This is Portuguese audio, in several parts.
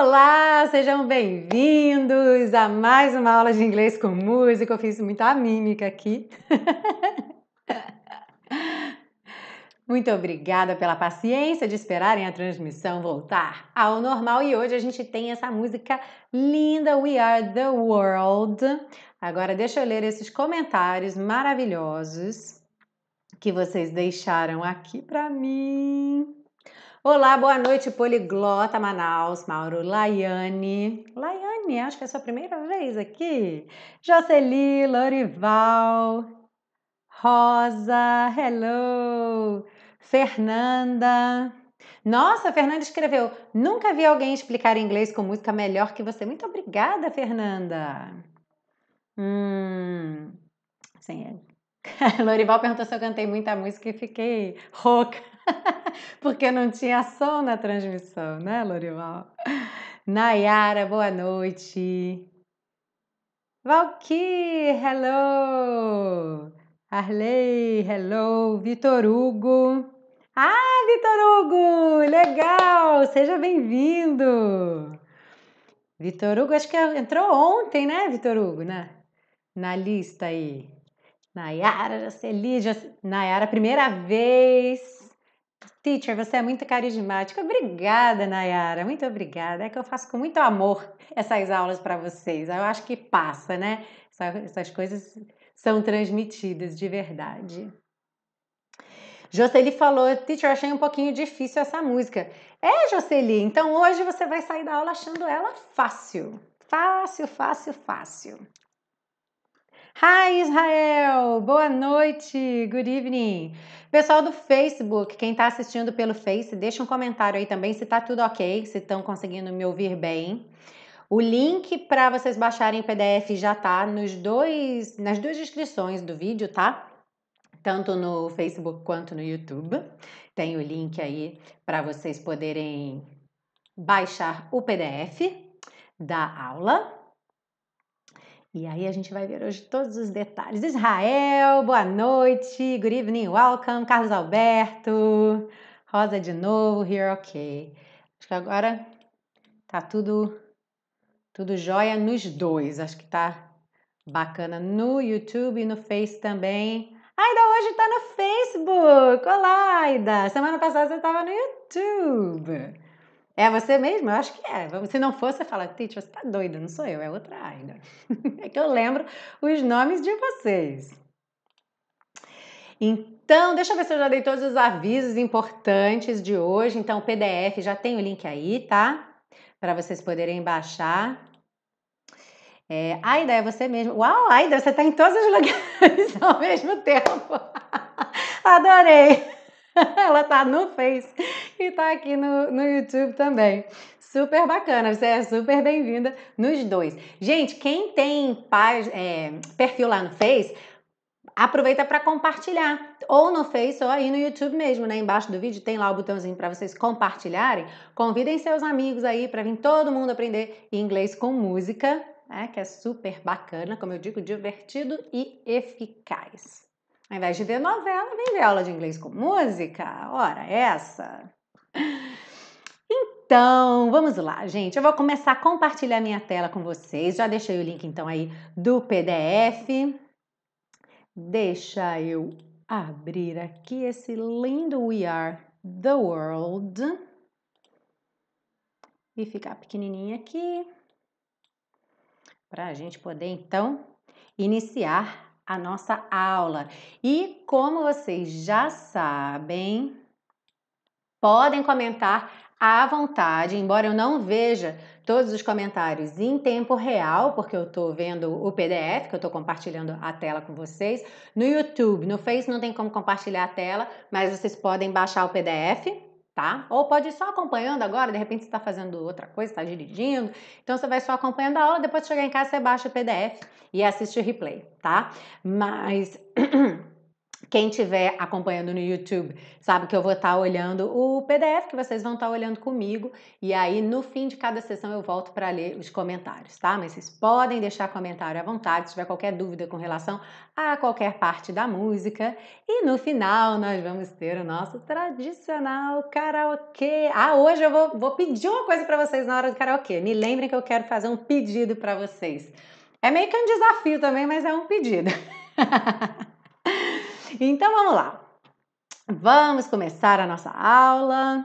Olá, sejam bem-vindos a mais uma aula de inglês com música. Eu fiz muita mímica aqui. Muito obrigada pela paciência de esperarem a transmissão voltar ao normal e hoje a gente tem essa música linda We Are the World. Agora deixa eu ler esses comentários maravilhosos que vocês deixaram aqui para mim. Olá, boa noite, Poliglota Manaus, Mauro Laiane. Laiane, acho que é a sua primeira vez aqui. Jocely, Lorival, Rosa, hello. Fernanda. Nossa, a Fernanda escreveu: Nunca vi alguém explicar inglês com música melhor que você. Muito obrigada, Fernanda. Hum. Sem ele. É. Lorival perguntou se eu cantei muita música e fiquei rouca. Porque não tinha som na transmissão, né, Lorival? Nayara, boa noite. Valky, hello. Arley, hello. Vitor Hugo. Ah, Vitor Hugo, legal, seja bem-vindo. Vitor Hugo, acho que entrou ontem, né, Vitor Hugo, né? Na lista aí. Nayara, Jaceli, Nayara, primeira vez. Teacher, você é muito carismática. Obrigada, Nayara. Muito obrigada. É que eu faço com muito amor essas aulas para vocês. Eu acho que passa, né? Essas coisas são transmitidas de verdade. Jocely falou, teacher, achei um pouquinho difícil essa música. É, Jocely, então hoje você vai sair da aula achando ela fácil. Fácil, fácil, fácil. Hi Israel, boa noite, good evening. Pessoal do Facebook, quem está assistindo pelo Face, deixa um comentário aí também se tá tudo ok, se estão conseguindo me ouvir bem. O link para vocês baixarem o PDF já tá nos dois, nas duas descrições do vídeo, tá? Tanto no Facebook quanto no YouTube. Tem o link aí para vocês poderem baixar o PDF da aula. E aí a gente vai ver hoje todos os detalhes. Israel, boa noite, good evening, welcome. Carlos Alberto, Rosa de novo, here, ok. Acho que agora tá tudo, tudo jóia nos dois. Acho que tá bacana no YouTube e no Face também. Aida hoje tá no Facebook. Olá, Aida. Semana passada você tava no YouTube. É você mesmo? Eu acho que é. Se não fosse você fala, Titi, você tá doida, não sou eu, é outra Aida. é que eu lembro os nomes de vocês. Então, deixa eu ver se eu já dei todos os avisos importantes de hoje. Então, o PDF já tem o link aí, tá? Para vocês poderem baixar. É, Aida, é você mesmo. Uau, Aida, você tá em todos os lugares ao mesmo tempo. Adorei! Ela tá no Face e está aqui no, no YouTube também. Super bacana, você é super bem-vinda nos dois. Gente, quem tem paz, é, perfil lá no Face, aproveita para compartilhar, ou no Face ou aí no YouTube mesmo, né? Embaixo do vídeo tem lá o botãozinho para vocês compartilharem. Convidem seus amigos aí para vir todo mundo aprender inglês com música, né? Que é super bacana, como eu digo, divertido e eficaz. Ao invés de ver novela, vem ver aula de inglês com música. Ora, essa! Então, vamos lá, gente. Eu vou começar a compartilhar minha tela com vocês. Já deixei o link então aí do PDF. Deixa eu abrir aqui esse lindo We Are the World e ficar pequenininha aqui para a gente poder então iniciar a nossa aula. E como vocês já sabem, Podem comentar à vontade, embora eu não veja todos os comentários em tempo real, porque eu estou vendo o PDF, que eu estou compartilhando a tela com vocês. No YouTube, no Face não tem como compartilhar a tela, mas vocês podem baixar o PDF, tá? Ou pode ir só acompanhando agora, de repente você está fazendo outra coisa, está dirigindo, então você vai só acompanhando a aula, depois de chegar em casa você baixa o PDF e assiste o replay, tá? Mas. Quem estiver acompanhando no YouTube sabe que eu vou estar tá olhando o PDF que vocês vão estar tá olhando comigo. E aí, no fim de cada sessão, eu volto para ler os comentários, tá? Mas vocês podem deixar comentário à vontade se tiver qualquer dúvida com relação a qualquer parte da música. E no final, nós vamos ter o nosso tradicional karaokê. Ah, hoje eu vou, vou pedir uma coisa para vocês na hora do karaokê. Me lembrem que eu quero fazer um pedido para vocês. É meio que um desafio também, mas é um pedido. Então vamos lá. Vamos começar a nossa aula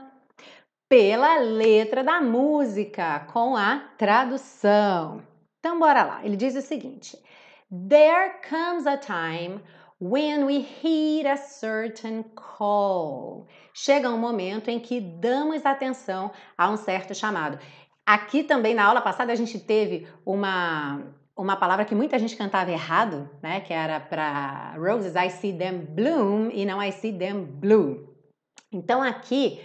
pela letra da música com a tradução. Então bora lá. Ele diz o seguinte: There comes a time when we heed a certain call. Chega um momento em que damos atenção a um certo chamado. Aqui também na aula passada a gente teve uma uma palavra que muita gente cantava errado, né? Que era para roses I see them bloom e não I see them blue. Então aqui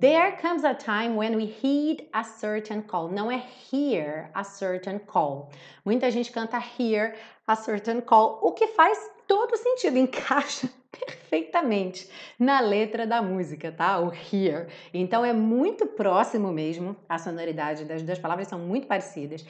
There comes a time when we heed a certain call. Não é hear a certain call. Muita gente canta hear a certain call, o que faz todo sentido, encaixa perfeitamente perfeitamente na letra da música, tá? O here. Então é muito próximo mesmo, a sonoridade das duas palavras são muito parecidas.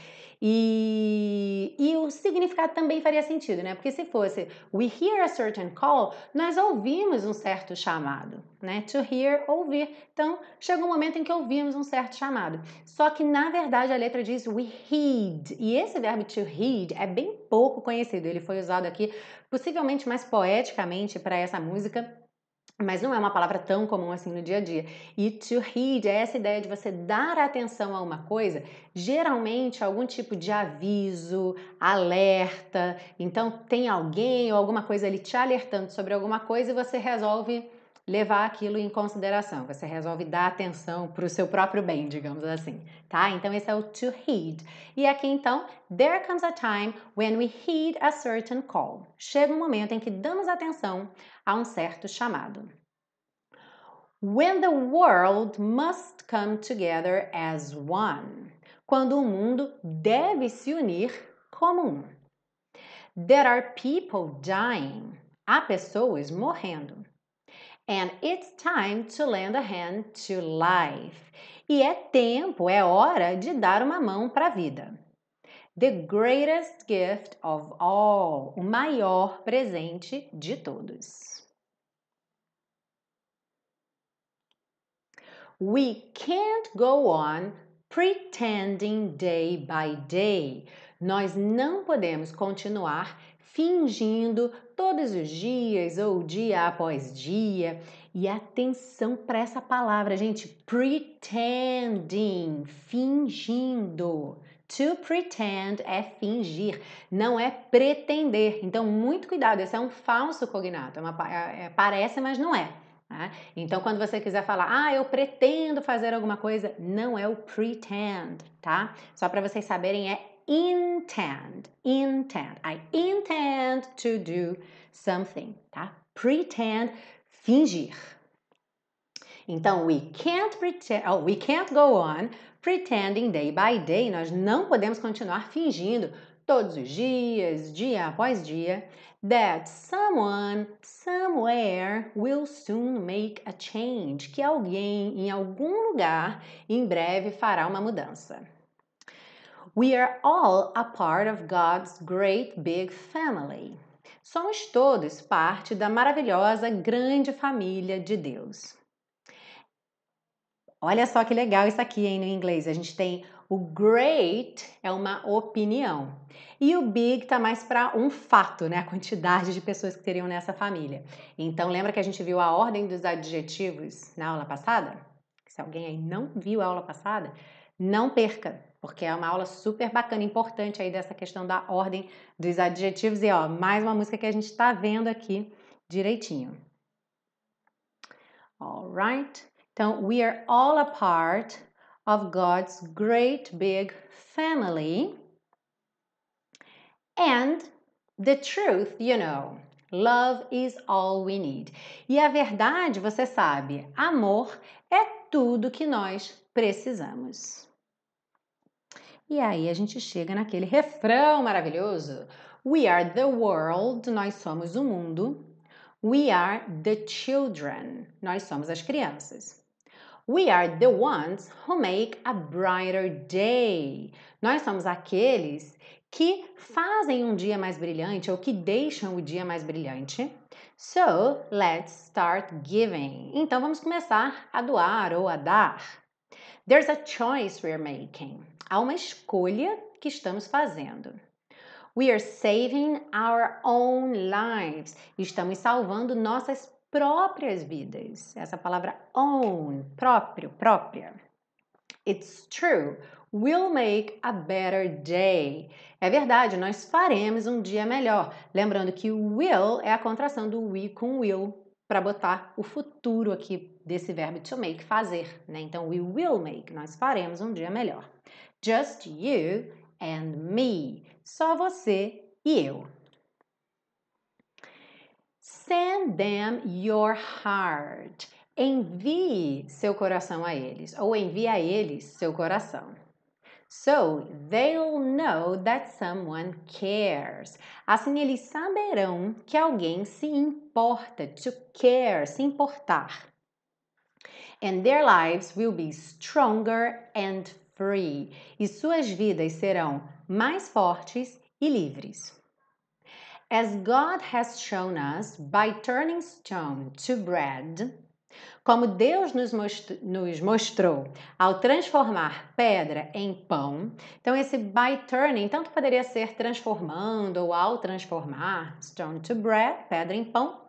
E, e o significado também faria sentido, né? Porque se fosse we hear a certain call, nós ouvimos um certo chamado, né? To hear, ouvir. Então, chega um momento em que ouvimos um certo chamado. Só que, na verdade, a letra diz we heed. E esse verbo to heed é bem pouco conhecido. Ele foi usado aqui, possivelmente mais poeticamente, para essa música música, mas não é uma palavra tão comum assim no dia a dia. E to heed é essa ideia de você dar atenção a uma coisa, geralmente algum tipo de aviso, alerta. Então tem alguém ou alguma coisa ali te alertando sobre alguma coisa e você resolve levar aquilo em consideração. Você resolve dar atenção para o seu próprio bem, digamos assim, tá? Então esse é o to heed. E aqui então, there comes a time when we heed a certain call. Chega um momento em que damos atenção a um certo chamado. When the world must come together as one. Quando o mundo deve se unir como um. There are people dying. Há pessoas morrendo. And it's time to lend a hand to life. E é tempo, é hora de dar uma mão para a vida. The greatest gift of all. O maior presente de todos. We can't go on pretending day by day. Nós não podemos continuar fingindo todos os dias ou dia após dia. E atenção para essa palavra, gente, pretending, fingindo. To pretend é fingir, não é pretender. Então, muito cuidado, esse é um falso cognato. É uma, é, é, parece, mas não é. Tá? Então, quando você quiser falar, ah, eu pretendo fazer alguma coisa, não é o pretend, tá? Só para vocês saberem, é intend, intend. I intend to do something, tá? Pretend, fingir. Então, we can't pretend, oh, we can't go on pretending day by day. Nós não podemos continuar fingindo todos os dias, dia após dia, that someone somewhere will soon make a change, que alguém em algum lugar em breve fará uma mudança. We are all a part of God's great big family. Somos todos parte da maravilhosa grande família de Deus. Olha só que legal isso aqui hein, no inglês. A gente tem o great é uma opinião. E o big tá mais para um fato, né? A quantidade de pessoas que teriam nessa família. Então, lembra que a gente viu a ordem dos adjetivos na aula passada? Se alguém aí não viu a aula passada, não perca, porque é uma aula super bacana, importante aí dessa questão da ordem dos adjetivos. E ó, mais uma música que a gente está vendo aqui direitinho. Alright? Então, we are all apart of God's great big family. And the truth, you know, love is all we need. E a verdade, você sabe, amor é tudo que nós precisamos. E aí a gente chega naquele refrão maravilhoso: We are the world, nós somos o mundo. We are the children, nós somos as crianças. We are the ones who make a brighter day. Nós somos aqueles que fazem um dia mais brilhante ou que deixam o dia mais brilhante. So, let's start giving. Então vamos começar a doar ou a dar. There's a choice we're making. Há uma escolha que estamos fazendo. We are saving our own lives. Estamos salvando nossas próprias vidas. Essa palavra own, próprio, própria. It's true. We'll make a better day. É verdade, nós faremos um dia melhor. Lembrando que o will é a contração do we com will para botar o futuro aqui desse verbo to make, fazer, né? Então we will make, nós faremos um dia melhor. Just you and me. Só você e eu. Send them your heart. Envie seu coração a eles, ou envie a eles seu coração. So they'll know that someone cares. Assim eles saberão que alguém se importa. To care, se importar. And their lives will be stronger and free. E suas vidas serão mais fortes e livres. As God has shown us by turning stone to bread, como Deus nos, mostrou ao transformar pedra em pão. Então, esse by turning tanto poderia ser transformando ou ao transformar stone to bread, pedra em pão,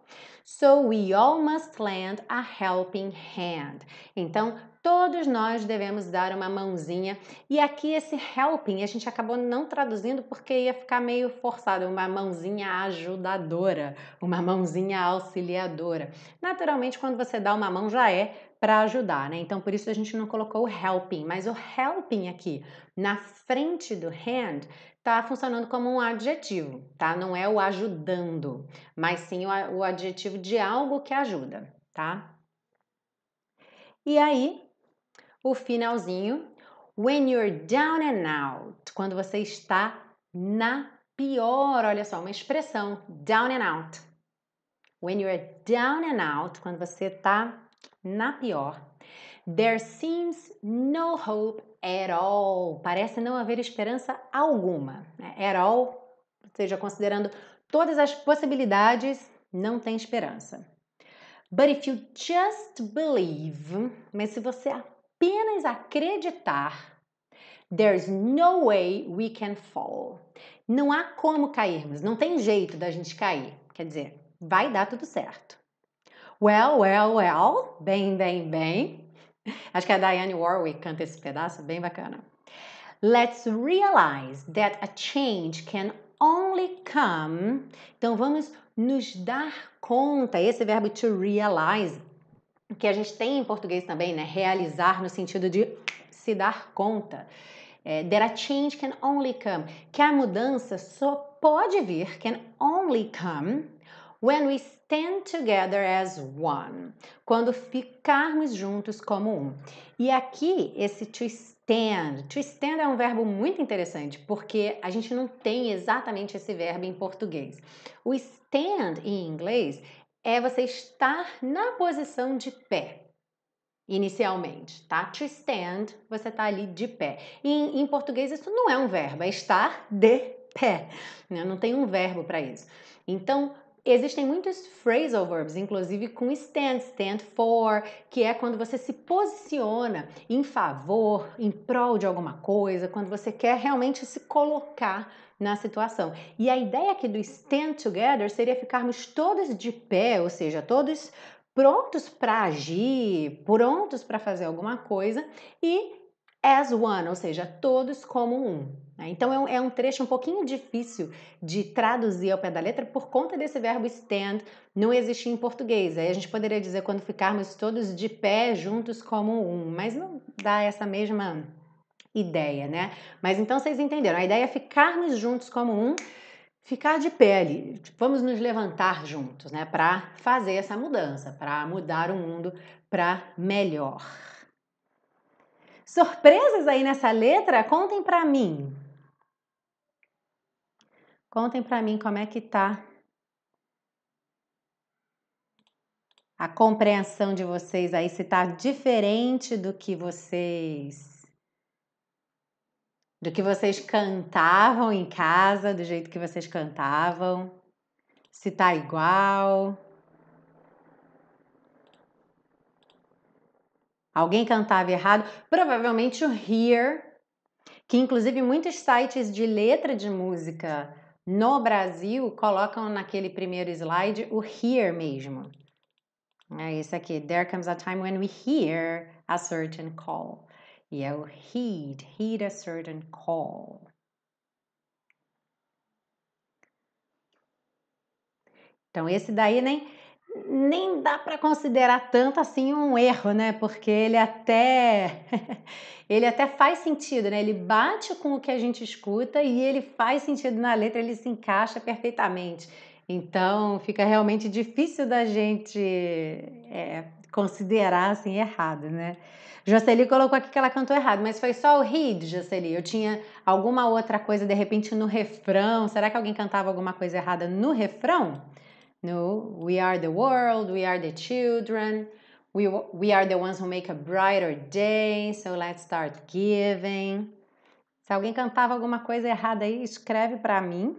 So we all must lend a helping hand. Então, todos nós devemos dar uma mãozinha. E aqui esse helping a gente acabou não traduzindo porque ia ficar meio forçado, uma mãozinha ajudadora, uma mãozinha auxiliadora. Naturalmente, quando você dá uma mão já é para ajudar, né? Então por isso a gente não colocou o helping, mas o helping aqui na frente do hand está funcionando como um adjetivo, tá? Não é o ajudando, mas sim o, o adjetivo de algo que ajuda, tá? E aí, o finalzinho, when you're down and out, quando você está na pior, olha só, uma expressão, down and out. When you're down and out, quando você está na pior, There seems no hope at all. Parece não haver esperança alguma. Né? At all, ou seja, considerando todas as possibilidades, não tem esperança. But if you just believe, mas se você apenas acreditar, there's no way we can fall. Não há como cairmos, não tem jeito da gente cair. Quer dizer, vai dar tudo certo. Well, well, well, bem, bem, bem. Acho que a Diane Warwick canta esse pedaço, bem bacana. Let's realize that a change can only come. Então vamos nos dar conta, esse verbo to realize, que a gente tem em português também, né? Realizar no sentido de se dar conta. É, that a change can only come. Que a mudança só pode vir, can only come, When we stand together as one. Quando ficarmos juntos como um. E aqui, esse to stand. To stand é um verbo muito interessante, porque a gente não tem exatamente esse verbo em português. O stand em inglês é você estar na posição de pé. Inicialmente, tá? To stand, você tá ali de pé. E em, português isso não é um verbo, é estar de pé. Né? Não tem um verbo para isso. Então, Existem muitos phrasal verbs, inclusive com stand, stand for, que é quando você se posiciona em favor, em prol de alguma coisa, quando você quer realmente se colocar na situação. E a ideia aqui do stand together seria ficarmos todos de pé, ou seja, todos prontos para agir, prontos para fazer alguma coisa e as one, ou seja, todos como um. Né? Então é um, é um trecho um pouquinho difícil de traduzir ao pé da letra por conta desse verbo stand não existir em português. Aí a gente poderia dizer quando ficarmos todos de pé juntos como um, mas não dá essa mesma ideia, né? Mas então vocês entenderam. A ideia é ficarmos juntos como um, ficar de pé ali. Tipo, vamos nos levantar juntos, né? Para fazer essa mudança, para mudar o mundo para melhor. Surpresas aí nessa letra? Contem para mim. Contem para mim como é que tá a compreensão de vocês aí, se tá diferente do que vocês do que vocês cantavam em casa, do jeito que vocês cantavam, se tá igual. Alguém cantava errado, provavelmente o here, que inclusive muitos sites de letra de música no Brasil colocam naquele primeiro slide o here mesmo. É isso aqui. There comes a time when we hear a certain call. E é o heed, heed a certain call. Então, esse daí, nem. Né? nem dá para considerar tanto assim um erro, né? Porque ele até ele até faz sentido, né? Ele bate com o que a gente escuta e ele faz sentido na letra, ele se encaixa perfeitamente. Então fica realmente difícil da gente é, considerar assim errado, né? Jocely colocou aqui que ela cantou errado, mas foi só o read, Jocely. Eu tinha alguma outra coisa de repente no refrão. Será que alguém cantava alguma coisa errada no refrão? No, we are the world, we are the children, we, we are the ones who make a brighter day, so let's start giving. Se alguém cantava alguma coisa errada aí, escreve para mim,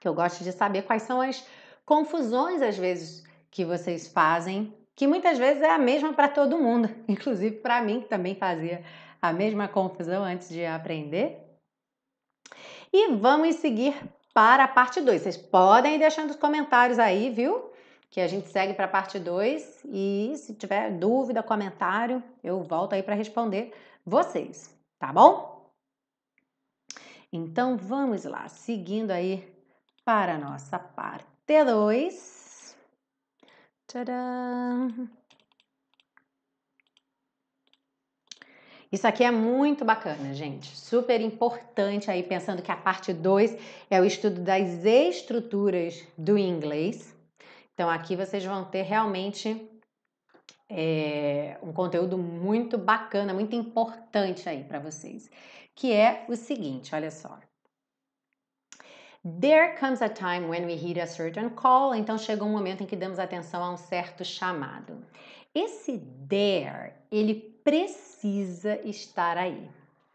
que eu gosto de saber quais são as confusões às vezes que vocês fazem, que muitas vezes é a mesma para todo mundo, inclusive para mim que também fazia a mesma confusão antes de aprender. E vamos seguir para a parte 2. Vocês podem ir deixando os comentários aí, viu? Que a gente segue para a parte 2 e se tiver dúvida, comentário, eu volto aí para responder vocês, tá bom? Então vamos lá, seguindo aí para a nossa parte 2. Tcharam! Isso aqui é muito bacana, gente. Super importante aí, pensando que a parte 2 é o estudo das estruturas do inglês. Então, aqui vocês vão ter realmente é, um conteúdo muito bacana, muito importante aí para vocês, que é o seguinte: olha só. There comes a time when we hear a certain call. Então, chega um momento em que damos atenção a um certo chamado. Esse there, ele precisa estar aí,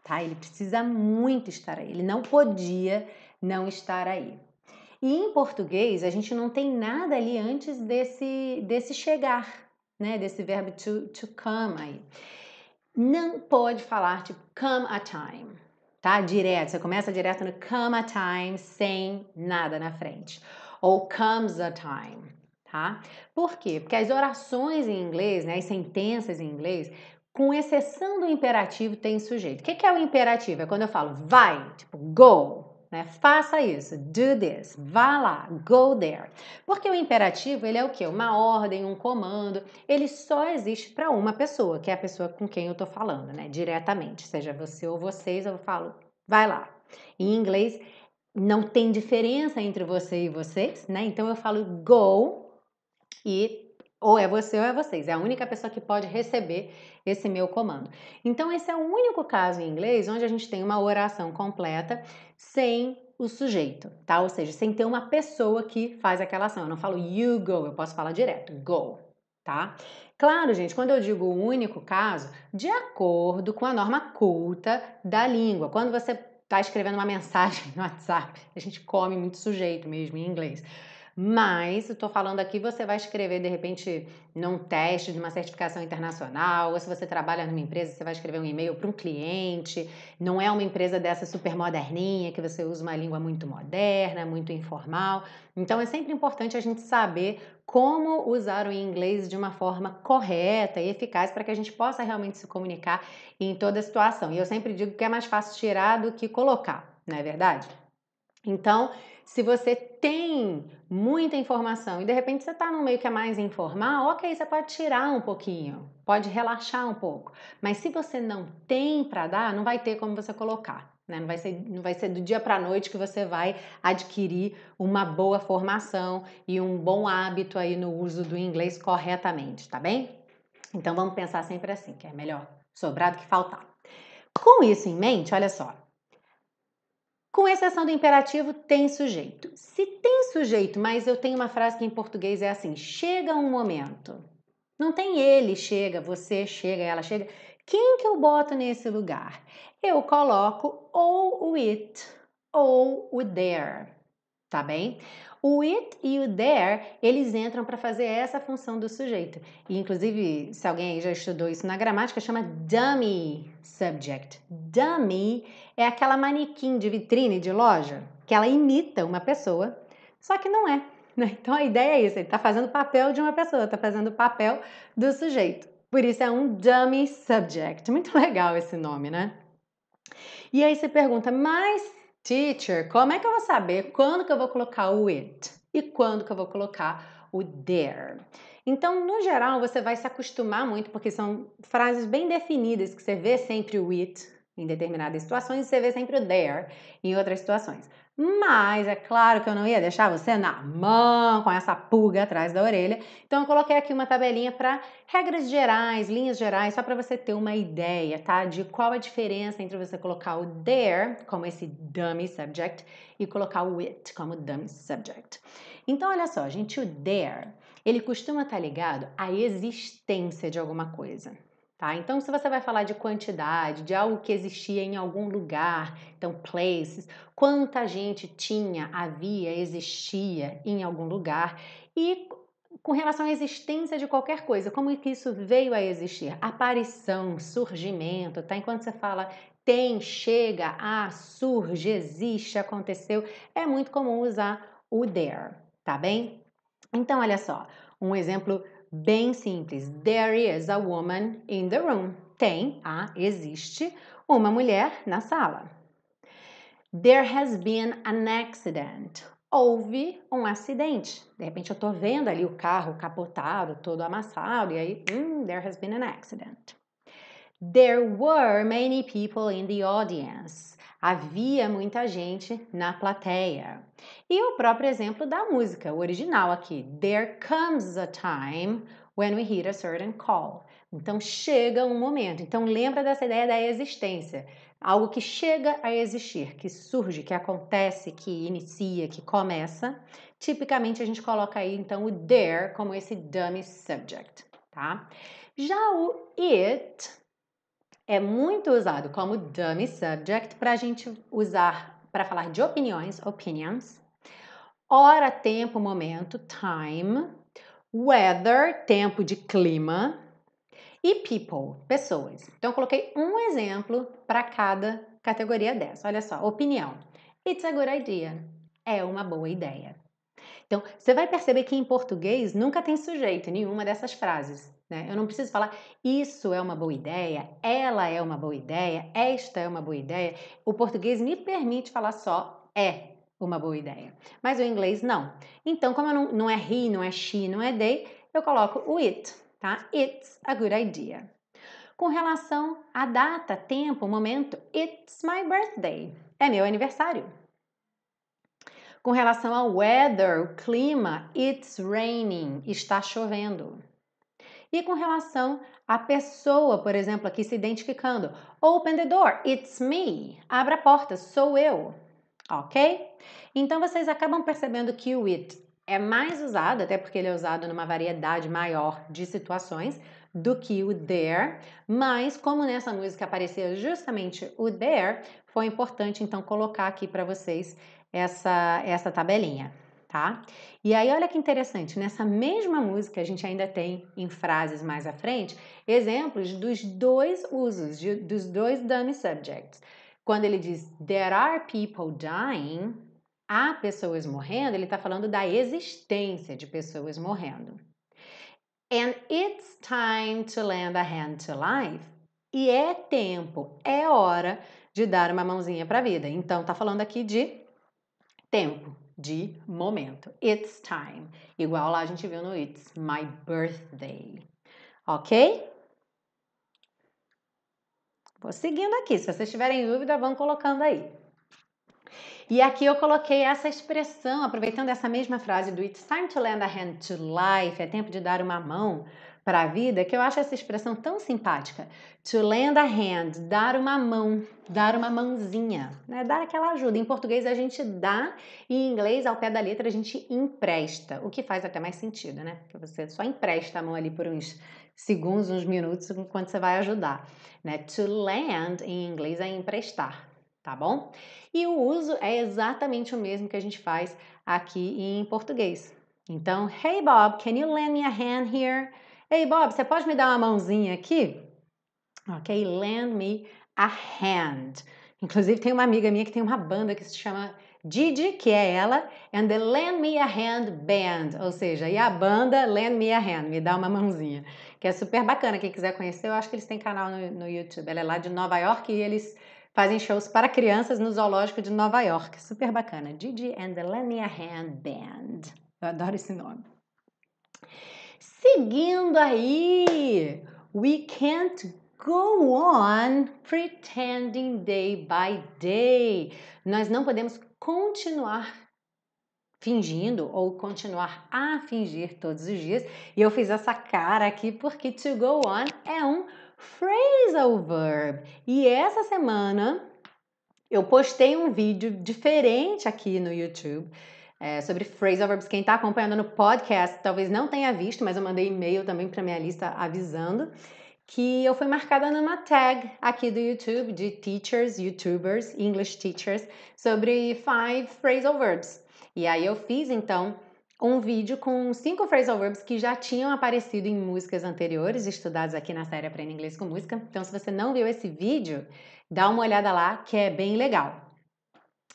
tá? Ele precisa muito estar aí. Ele não podia não estar aí. E em português, a gente não tem nada ali antes desse, desse chegar, né? Desse verbo to, to come aí. Não pode falar tipo come a time, tá? Direto. Você começa direto no come a time sem nada na frente. Ou comes a time tá? Por quê? Porque as orações em inglês, né, as sentenças em inglês, com exceção do imperativo, tem sujeito. O que é o imperativo? É quando eu falo vai, tipo go, né? Faça isso, do this, vá lá, go there. Porque o imperativo, ele é o quê? Uma ordem, um comando, ele só existe para uma pessoa, que é a pessoa com quem eu tô falando, né? Diretamente, seja você ou vocês, eu falo, vai lá. Em inglês, não tem diferença entre você e vocês, né? Então eu falo go e ou é você ou é vocês, é a única pessoa que pode receber esse meu comando. Então, esse é o único caso em inglês onde a gente tem uma oração completa sem o sujeito, tá? Ou seja, sem ter uma pessoa que faz aquela ação. Eu não falo you go, eu posso falar direto, go, tá? Claro, gente, quando eu digo o único caso, de acordo com a norma culta da língua. Quando você está escrevendo uma mensagem no WhatsApp, a gente come muito sujeito mesmo em inglês. Mas, eu estou falando aqui, você vai escrever de repente num teste de uma certificação internacional, ou se você trabalha numa empresa, você vai escrever um e-mail para um cliente. Não é uma empresa dessa super moderninha, que você usa uma língua muito moderna, muito informal. Então, é sempre importante a gente saber como usar o inglês de uma forma correta e eficaz para que a gente possa realmente se comunicar em toda a situação. E eu sempre digo que é mais fácil tirar do que colocar, não é verdade? Então, se você tem muita informação e de repente você está num meio que é mais informal, ok, você pode tirar um pouquinho, pode relaxar um pouco. Mas se você não tem para dar, não vai ter como você colocar. Né? Não, vai ser, não vai ser do dia para a noite que você vai adquirir uma boa formação e um bom hábito aí no uso do inglês corretamente, tá bem? Então vamos pensar sempre assim, que é melhor sobrar do que faltar. Com isso em mente, olha só, com exceção do imperativo, tem sujeito. Se tem sujeito, mas eu tenho uma frase que em português é assim: chega um momento. Não tem ele chega, você chega, ela chega. Quem que eu boto nesse lugar? Eu coloco ou o it ou o there, tá bem? o it e o there, eles entram para fazer essa função do sujeito. E, inclusive, se alguém já estudou isso na gramática, chama dummy subject. Dummy é aquela manequim de vitrine de loja que ela imita uma pessoa, só que não é. Né? Então a ideia é isso, ele está fazendo o papel de uma pessoa, está fazendo o papel do sujeito. Por isso é um dummy subject. Muito legal esse nome, né? E aí você pergunta, mas Teacher, como é que eu vou saber quando que eu vou colocar o it e quando que eu vou colocar o there? Então, no geral, você vai se acostumar muito porque são frases bem definidas que você vê sempre o it em determinadas situações e você vê sempre o there em outras situações. Mas é claro que eu não ia deixar você na mão com essa pulga atrás da orelha. Então eu coloquei aqui uma tabelinha para regras gerais, linhas gerais, só para você ter uma ideia, tá? De qual a diferença entre você colocar o there como esse dummy subject e colocar o it como dummy subject. Então olha só, gente, o there, ele costuma estar tá ligado à existência de alguma coisa. Tá? Então, se você vai falar de quantidade, de algo que existia em algum lugar, então places, quanta gente tinha, havia, existia em algum lugar e com relação à existência de qualquer coisa, como é que isso veio a existir? Aparição, surgimento, tá? Enquanto você fala tem, chega, a, ah, surge, existe, aconteceu, é muito comum usar o there, tá bem? Então, olha só, um exemplo bem simples. There is a woman in the room. Tem, a, ah, existe uma mulher na sala. There has been an accident. Houve um acidente. De repente eu tô vendo ali o carro capotado, todo amassado, e aí, hum, there has been an accident. There were many people in the audience havia muita gente na plateia. E o próprio exemplo da música, o original aqui, There comes a time when we hear a certain call. Então chega um momento. Então lembra dessa ideia da existência, algo que chega a existir, que surge, que acontece, que inicia, que começa. Tipicamente a gente coloca aí então o there como esse dummy subject, tá? Já o it é muito usado como dummy subject para a gente usar para falar de opiniões, opinions, hora, tempo, momento, time, weather, tempo de clima e people, pessoas. Então eu coloquei um exemplo para cada categoria dessa. Olha só, opinião. It's a good idea. É uma boa ideia. Então, você vai perceber que em português nunca tem sujeito nenhuma dessas frases. Né? Eu não preciso falar isso é uma boa ideia, ela é uma boa ideia, esta é uma boa ideia. O português me permite falar só é uma boa ideia, mas o inglês não. Então, como não, não é he, não é she, não é they, eu coloco o it, tá? It's a good idea. Com relação à data, tempo, momento, it's my birthday. É meu aniversário. Com relação ao weather, o clima, it's raining, está chovendo e com relação à pessoa, por exemplo, aqui se identificando. Open the door, it's me. Abra a porta, sou eu. Ok? Então vocês acabam percebendo que o it é mais usado, até porque ele é usado numa variedade maior de situações do que o there, mas como nessa música aparecia justamente o there, foi importante então colocar aqui para vocês essa essa tabelinha tá? E aí olha que interessante, nessa mesma música a gente ainda tem em frases mais à frente exemplos dos dois usos de, dos dois dummy subjects. Quando ele diz there are people dying, há pessoas morrendo, ele está falando da existência de pessoas morrendo. And it's time to lend a hand to life. E é tempo, é hora de dar uma mãozinha para a vida. Então, está falando aqui de tempo, de momento. It's time. Igual lá a gente viu no It's my birthday. Ok? Vou seguindo aqui. Se vocês tiverem dúvida, vão colocando aí. E aqui eu coloquei essa expressão, aproveitando essa mesma frase do It's time to lend a hand to life, é tempo de dar uma mão para a vida, que eu acho essa expressão tão simpática. To lend a hand, dar uma mão, dar uma mãozinha, né? dar aquela ajuda. Em português a gente dá e em inglês, ao pé da letra, a gente empresta, o que faz até mais sentido, né? Porque você só empresta a mão ali por uns segundos, uns minutos, enquanto você vai ajudar. Né? To lend, em inglês, é emprestar tá bom? E o uso é exatamente o mesmo que a gente faz aqui em português. Então, hey Bob, can you lend me a hand here? Hey Bob, você pode me dar uma mãozinha aqui? Ok, lend me a hand. Inclusive, tem uma amiga minha que tem uma banda que se chama Didi, que é ela, and the Lend Me a Hand Band, ou seja, e a banda Lend Me a Hand, me dá uma mãozinha, que é super bacana. Quem quiser conhecer, eu acho que eles têm canal no, no YouTube. Ela é lá de Nova York e eles fazem shows para crianças no Zoológico de Nova York. Super bacana. Didi and the Lania Hand Band. Eu adoro esse nome. Seguindo aí, We Can't Go On Pretending Day by Day. Nós não podemos continuar fingindo ou continuar a fingir todos os dias. E eu fiz essa cara aqui porque to go on é um phrasal verb. E essa semana eu postei um vídeo diferente aqui no YouTube é, sobre phrasal verbs. Quem está acompanhando no podcast talvez não tenha visto, mas eu mandei e-mail também para minha lista avisando que eu fui marcada numa tag aqui do YouTube de teachers, YouTubers, English teachers sobre five phrasal verbs. E aí eu fiz então um vídeo com cinco phrasal verbs que já tinham aparecido em músicas anteriores, estudados aqui na série Aprenda Inglês com Música. Então, se você não viu esse vídeo, dá uma olhada lá, que é bem legal.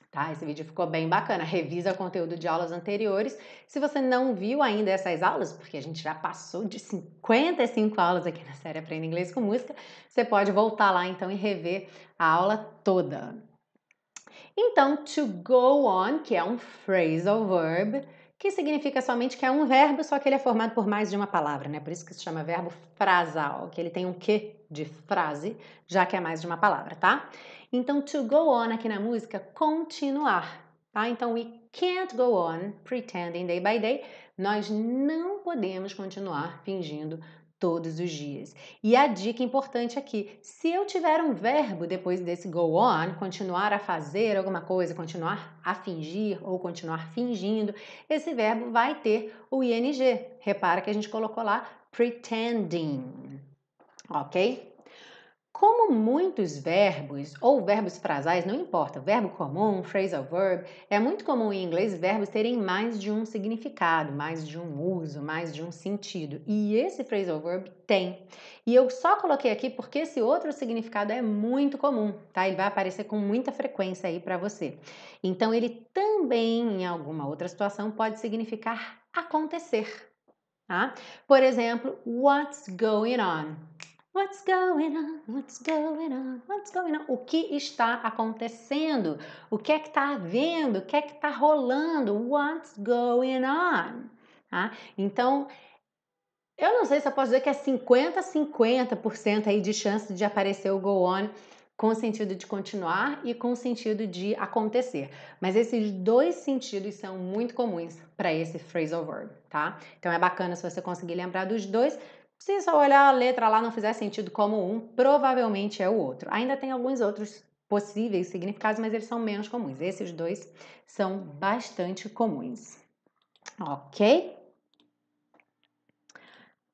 Tá? Esse vídeo ficou bem bacana. Revisa o conteúdo de aulas anteriores. Se você não viu ainda essas aulas, porque a gente já passou de 55 aulas aqui na série Aprenda Inglês com Música, você pode voltar lá então e rever a aula toda. Então, to go on, que é um phrasal verb, que significa somente que é um verbo, só que ele é formado por mais de uma palavra, né? Por isso que se chama verbo frasal, que ele tem um que de frase, já que é mais de uma palavra, tá? Então, to go on aqui na música, continuar, tá? Então, we can't go on pretending day by day. Nós não podemos continuar fingindo todos os dias. E a dica importante aqui: se eu tiver um verbo depois desse go on, continuar a fazer alguma coisa, continuar a fingir ou continuar fingindo, esse verbo vai ter o ing. Repara que a gente colocou lá pretending, ok? Como muitos verbos ou verbos frasais, não importa, verbo comum, phrasal verb, é muito comum em inglês verbos terem mais de um significado, mais de um uso, mais de um sentido. E esse phrasal verb tem. E eu só coloquei aqui porque esse outro significado é muito comum, tá? Ele vai aparecer com muita frequência aí para você. Então ele também em alguma outra situação pode significar acontecer, tá? Por exemplo, what's going on? What's going on? What's going on? What's going on? O que está acontecendo? O que é que está havendo? O que é que está rolando? What's going on? Tá? Então, eu não sei se eu posso dizer que é 50 50% aí de chance de aparecer o go on com o sentido de continuar e com o sentido de acontecer. Mas esses dois sentidos são muito comuns para esse phrasal verb, tá? Então é bacana se você conseguir lembrar dos dois. Se só olhar a letra lá não fizer sentido como um, provavelmente é o outro. Ainda tem alguns outros possíveis significados, mas eles são menos comuns. Esses dois são bastante comuns. Ok?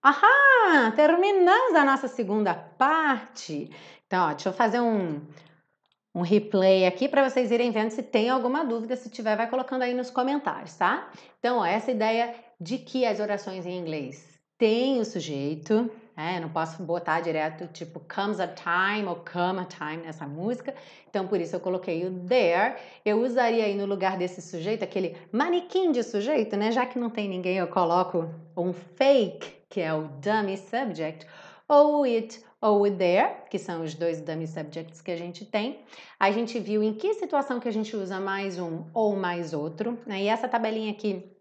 Ahá! Terminamos a nossa segunda parte. Então, ó, deixa eu fazer um, um replay aqui para vocês irem vendo se tem alguma dúvida. Se tiver, vai colocando aí nos comentários, tá? Então, ó, essa ideia de que as orações em inglês tem o sujeito, né? Eu não posso botar direto tipo comes a time ou come a time nessa música, então por isso eu coloquei o there. Eu usaria aí no lugar desse sujeito aquele manequim de sujeito, né? Já que não tem ninguém, eu coloco um fake, que é o dummy subject, ou it ou there, que são os dois dummy subjects que a gente tem. A gente viu em que situação que a gente usa mais um ou mais outro, né? E essa tabelinha aqui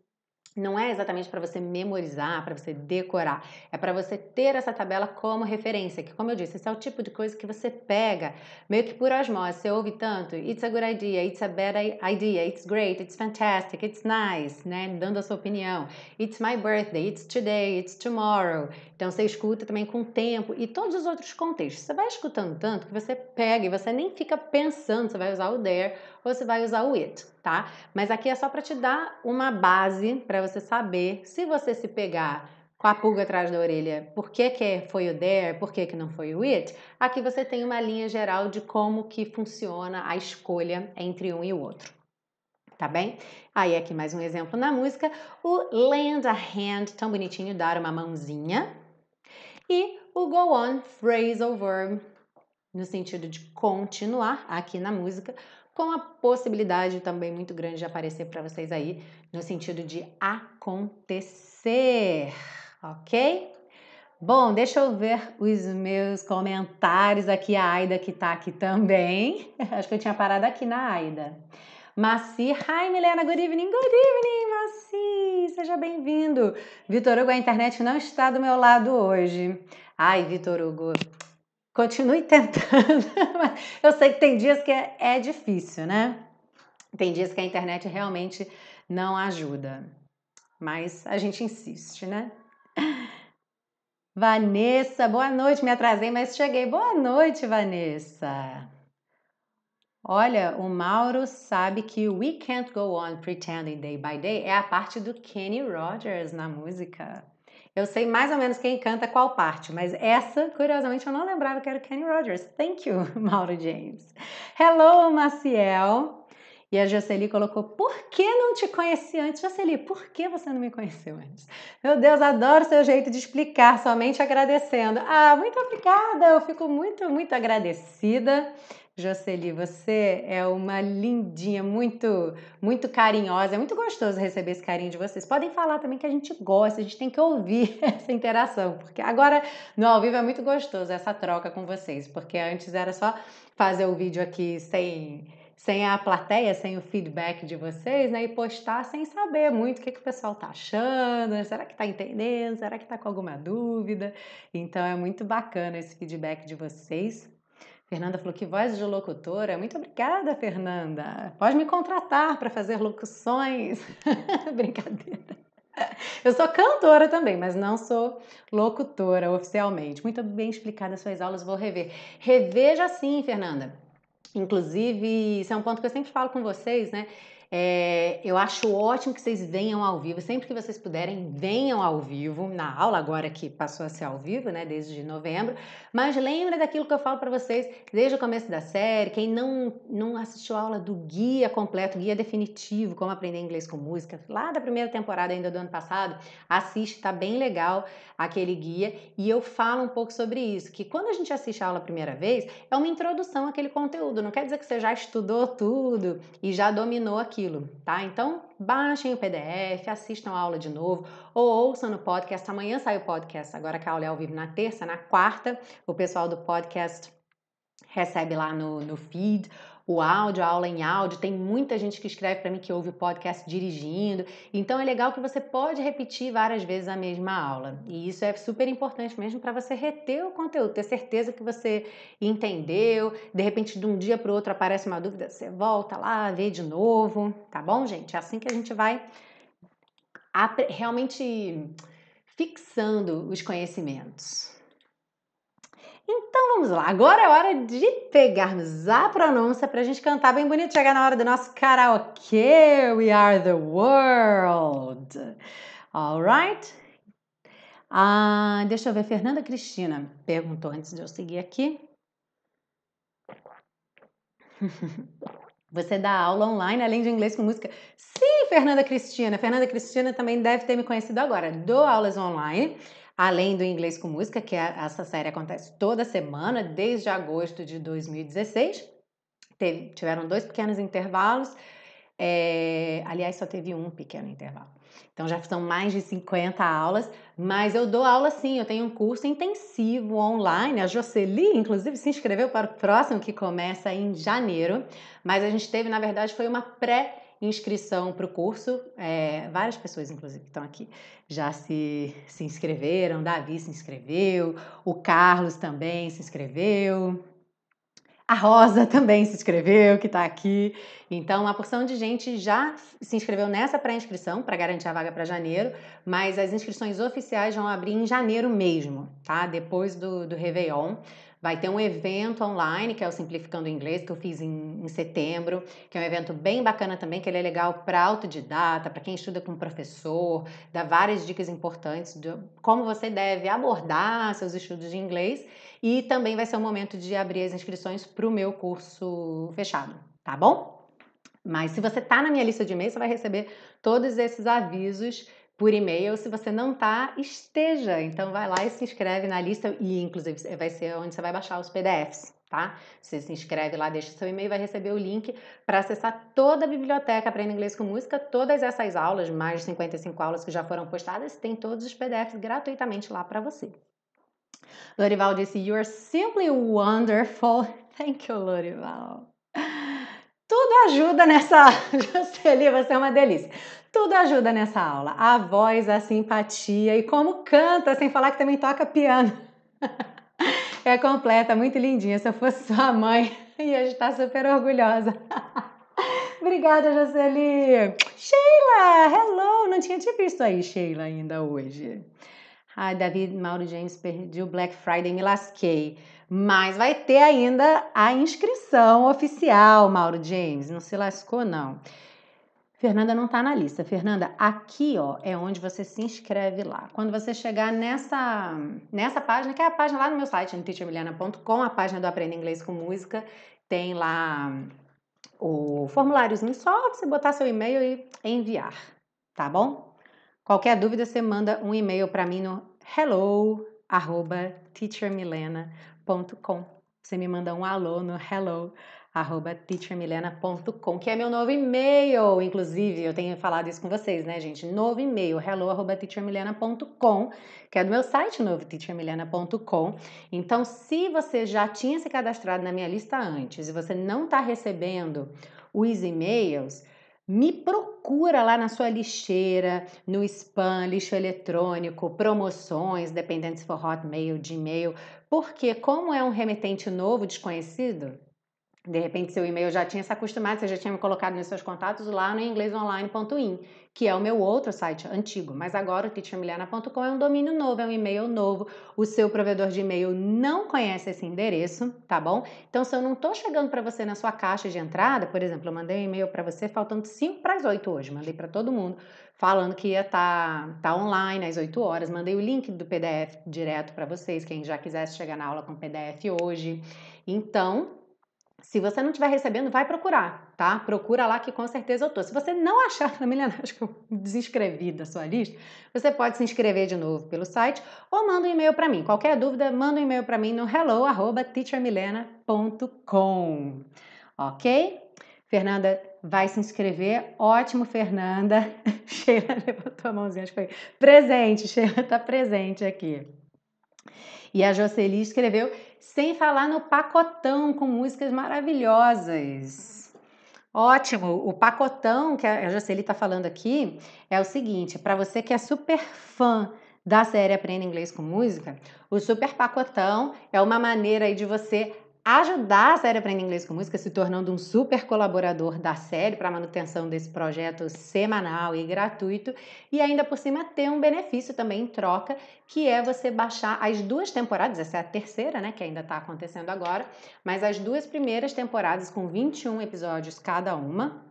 não é exatamente para você memorizar, para você decorar, é para você ter essa tabela como referência, que como eu disse, esse é o tipo de coisa que você pega meio que por osmose, você ouve tanto, it's a good idea, it's a bad idea, it's great, it's fantastic, it's nice, né, dando a sua opinião, it's my birthday, it's today, it's tomorrow. Então você escuta também com o tempo e todos os outros contextos. Você vai escutando tanto que você pega e você nem fica pensando, você vai usar o there você vai usar o it, tá? Mas aqui é só para te dar uma base para você saber se você se pegar com a pulga atrás da orelha, por que, que foi o there, por que, que não foi o it, aqui você tem uma linha geral de como que funciona a escolha entre um e o outro. Tá bem? Aí aqui mais um exemplo na música, o lend a hand, tão bonitinho, dar uma mãozinha. E o go on, phrasal verb, no sentido de continuar aqui na música, com a possibilidade também muito grande de aparecer para vocês aí no sentido de acontecer, ok? Bom, deixa eu ver os meus comentários aqui. A Aida que tá aqui também. Acho que eu tinha parado aqui na Aida. Maci, hi Milena, good evening, good evening, Maci, seja bem-vindo. Vitor Hugo, a internet não está do meu lado hoje. Ai, Vitor Hugo, Continue tentando. Eu sei que tem dias que é, é difícil, né? Tem dias que a internet realmente não ajuda. Mas a gente insiste, né? Vanessa, boa noite. Me atrasei, mas cheguei. Boa noite, Vanessa. Olha, o Mauro sabe que We Can't Go On Pretending Day by Day é a parte do Kenny Rogers na música. Eu sei mais ou menos quem canta qual parte, mas essa, curiosamente, eu não lembrava que era Kenny Rogers. Thank you, Mauro James. Hello, Maciel. E a Jocely colocou: Por que não te conheci antes? Jocely, por que você não me conheceu antes? Meu Deus, adoro seu jeito de explicar, somente agradecendo. Ah, muito obrigada, eu fico muito, muito agradecida. Jocely, você é uma lindinha, muito, muito carinhosa. É muito gostoso receber esse carinho de vocês. Podem falar também que a gente gosta, a gente tem que ouvir essa interação, porque agora no ao vivo é muito gostoso essa troca com vocês, porque antes era só fazer o vídeo aqui sem sem a plateia, sem o feedback de vocês, né? E postar sem saber muito o que, que o pessoal tá achando, né, será que tá entendendo, será que tá com alguma dúvida? Então é muito bacana esse feedback de vocês. Fernanda falou que voz de locutora. É muito obrigada, Fernanda. Pode me contratar para fazer locuções. Brincadeira. Eu sou cantora também, mas não sou locutora oficialmente. Muito bem explicadas suas aulas, vou rever. Reveja sim, Fernanda. Inclusive, isso é um ponto que eu sempre falo com vocês, né? É, eu acho ótimo que vocês venham ao vivo. Sempre que vocês puderem, venham ao vivo. Na aula agora que passou a ser ao vivo, né? Desde novembro. Mas lembra daquilo que eu falo para vocês desde o começo da série. Quem não, não assistiu a aula do guia completo, guia definitivo, como aprender inglês com música, lá da primeira temporada ainda do ano passado, assiste, tá bem legal aquele guia. E eu falo um pouco sobre isso. Que quando a gente assiste a aula a primeira vez, é uma introdução àquele conteúdo. Não quer dizer que você já estudou tudo e já dominou aquilo aquilo, tá? Então, baixem o PDF, assistam a aula de novo ou ouçam no podcast. Amanhã sai o podcast, agora que a aula é ao vivo na terça, na quarta, o pessoal do podcast recebe lá no, no feed o áudio, a aula em áudio. Tem muita gente que escreve para mim que ouve o podcast dirigindo. Então é legal que você pode repetir várias vezes a mesma aula. E isso é super importante mesmo para você reter o conteúdo, ter certeza que você entendeu. De repente, de um dia para o outro aparece uma dúvida, você volta lá, vê de novo, tá bom, gente? É assim que a gente vai realmente fixando os conhecimentos. Então vamos lá, agora é hora de pegarmos a pronúncia para a gente cantar bem bonito, chegar na hora do nosso karaokê. We are the world. Alright? Ah, deixa eu ver, Fernanda Cristina perguntou antes de eu seguir aqui. Você dá aula online além de inglês com música? Sim, Fernanda Cristina. Fernanda Cristina também deve ter me conhecido agora. Dou aulas online Além do Inglês com Música, que é, essa série acontece toda semana, desde agosto de 2016. Teve, tiveram dois pequenos intervalos. É, aliás, só teve um pequeno intervalo. Então já são mais de 50 aulas, mas eu dou aula sim, eu tenho um curso intensivo online. A Jocely, inclusive, se inscreveu para o próximo que começa em janeiro, mas a gente teve, na verdade, foi uma pré- inscrição para o curso. É, várias pessoas, inclusive, que estão aqui já se, se inscreveram. Davi se inscreveu, o Carlos também se inscreveu. A Rosa também se inscreveu, que está aqui. Então, uma porção de gente já se inscreveu nessa pré-inscrição para garantir a vaga para janeiro, mas as inscrições oficiais vão abrir em janeiro mesmo, tá? Depois do, do Réveillon. Vai ter um evento online, que é o Simplificando o Inglês, que eu fiz em, em setembro, que é um evento bem bacana também, que ele é legal para autodidata, para quem estuda com professor, dá várias dicas importantes de como você deve abordar seus estudos de inglês. E também vai ser o momento de abrir as inscrições para o meu curso fechado, tá bom? Mas se você está na minha lista de e mails você vai receber todos esses avisos por e-mail. Se você não tá, esteja. Então vai lá e se inscreve na lista e inclusive vai ser onde você vai baixar os PDFs, tá? Você se inscreve lá, deixa seu e-mail, vai receber o link para acessar toda a biblioteca Aprenda Inglês com Música, todas essas aulas, mais de 55 aulas que já foram postadas, tem todos os PDFs gratuitamente lá para você. Lorival disse: You are simply wonderful. Thank you, Lorival. Tudo ajuda nessa. Jocely, você é uma delícia. Tudo ajuda nessa aula. A voz, a simpatia e como canta, sem falar que também toca piano. É completa, muito lindinha. Se eu fosse sua mãe, ia estar super orgulhosa. Obrigada, Joseli. Sheila, hello! Não tinha te visto aí, Sheila, ainda hoje. Ai, David Mauro James, perdi o Black Friday, me lasquei. Mas vai ter ainda a inscrição oficial, Mauro James. Não se lascou, não. Fernanda não está na lista. Fernanda, aqui ó, é onde você se inscreve lá. Quando você chegar nessa, nessa página, que é a página lá no meu site, no teachermiliana.com, a página do Aprenda Inglês com Música, tem lá o formuláriozinho assim, só você botar seu e-mail e enviar, tá bom? Qualquer dúvida, você manda um e-mail para mim no hello@teachermilena.com. Você me manda um alô no hello@ arroba teachermilena.com, que é meu novo e-mail. Inclusive, eu tenho falado isso com vocês, né, gente? Novo e-mail, hello arroba teachermilena.com, que é do meu site novo, teachermilena.com. Então, se você já tinha se cadastrado na minha lista antes e você não está recebendo os e-mails, me procura lá na sua lixeira, no spam, lixo eletrônico, promoções, dependentes for Hotmail, Gmail, porque como é um remetente novo, desconhecido, de repente, seu e-mail já tinha se acostumado, você já tinha me colocado nos seus contatos lá no inglesonline.in, que é o meu outro site antigo. Mas agora o teachfamiliana.com é um domínio novo, é um e-mail novo. O seu provedor de e-mail não conhece esse endereço, tá bom? Então, se eu não estou chegando para você na sua caixa de entrada, por exemplo, eu mandei um e-mail para você faltando 5 para as 8 hoje, mandei para todo mundo falando que ia estar tá, tá online às 8 horas, mandei o link do PDF direto para vocês, quem já quisesse chegar na aula com PDF hoje. Então, se você não estiver recebendo, vai procurar, tá? Procura lá que com certeza eu tô. Se você não achar na acho que eu desinscrevi da sua lista, você pode se inscrever de novo pelo site ou manda um e-mail para mim. Qualquer dúvida, manda um e-mail para mim no hello@teachermilena.com. OK? Fernanda vai se inscrever. Ótimo, Fernanda. Sheila levantou a mãozinha, acho que foi presente. Sheila tá presente aqui. E a Jocely escreveu sem falar no pacotão com músicas maravilhosas. Ótimo! O pacotão que a Jocely está falando aqui é o seguinte: para você que é super fã da série Aprenda Inglês com Música, o Super Pacotão é uma maneira aí de você ajudar a série Aprenda Inglês com Música, se tornando um super colaborador da série para a manutenção desse projeto semanal e gratuito, e ainda por cima ter um benefício também em troca, que é você baixar as duas temporadas, essa é a terceira, né, que ainda está acontecendo agora, mas as duas primeiras temporadas com 21 episódios cada uma,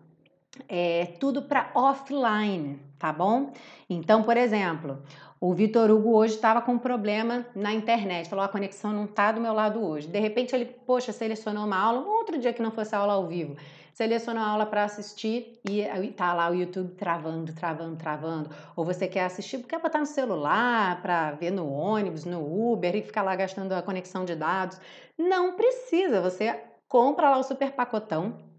é tudo para offline, tá bom? Então, por exemplo, o Vitor Hugo hoje estava com um problema na internet, falou: a conexão não está do meu lado hoje. De repente ele, poxa, selecionou uma aula, um outro dia que não fosse aula ao vivo, selecionou a aula para assistir e tá lá o YouTube travando, travando, travando. Ou você quer assistir, quer botar no celular para ver no ônibus, no Uber e ficar lá gastando a conexão de dados. Não precisa, você compra lá o super pacotão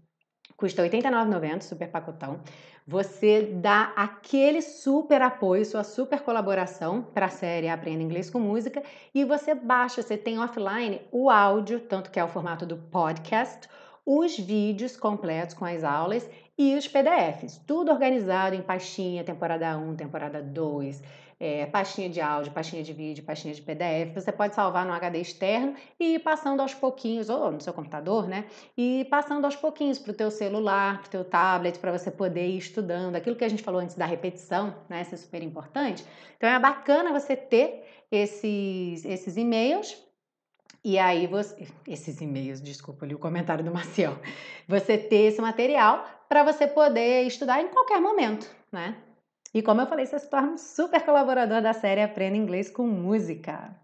custa R$ 89,90, super pacotão. Você dá aquele super apoio, sua super colaboração para a série Aprenda Inglês com Música e você baixa, você tem offline o áudio, tanto que é o formato do podcast, os vídeos completos com as aulas e os PDFs, tudo organizado em pastinha, temporada 1, temporada 2 é, pastinha de áudio, pastinha de vídeo, pastinha de PDF. Você pode salvar no HD externo e ir passando aos pouquinhos, ou no seu computador, né? E passando aos pouquinhos para o teu celular, para o teu tablet, para você poder ir estudando. Aquilo que a gente falou antes da repetição, né? Isso é super importante. Então é bacana você ter esses, esses e-mails e aí você. Esses e-mails, desculpa ali, o comentário do Maciel. Você ter esse material para você poder estudar em qualquer momento, né? E como eu falei, você se torna um super colaborador da série Aprenda Inglês com Música.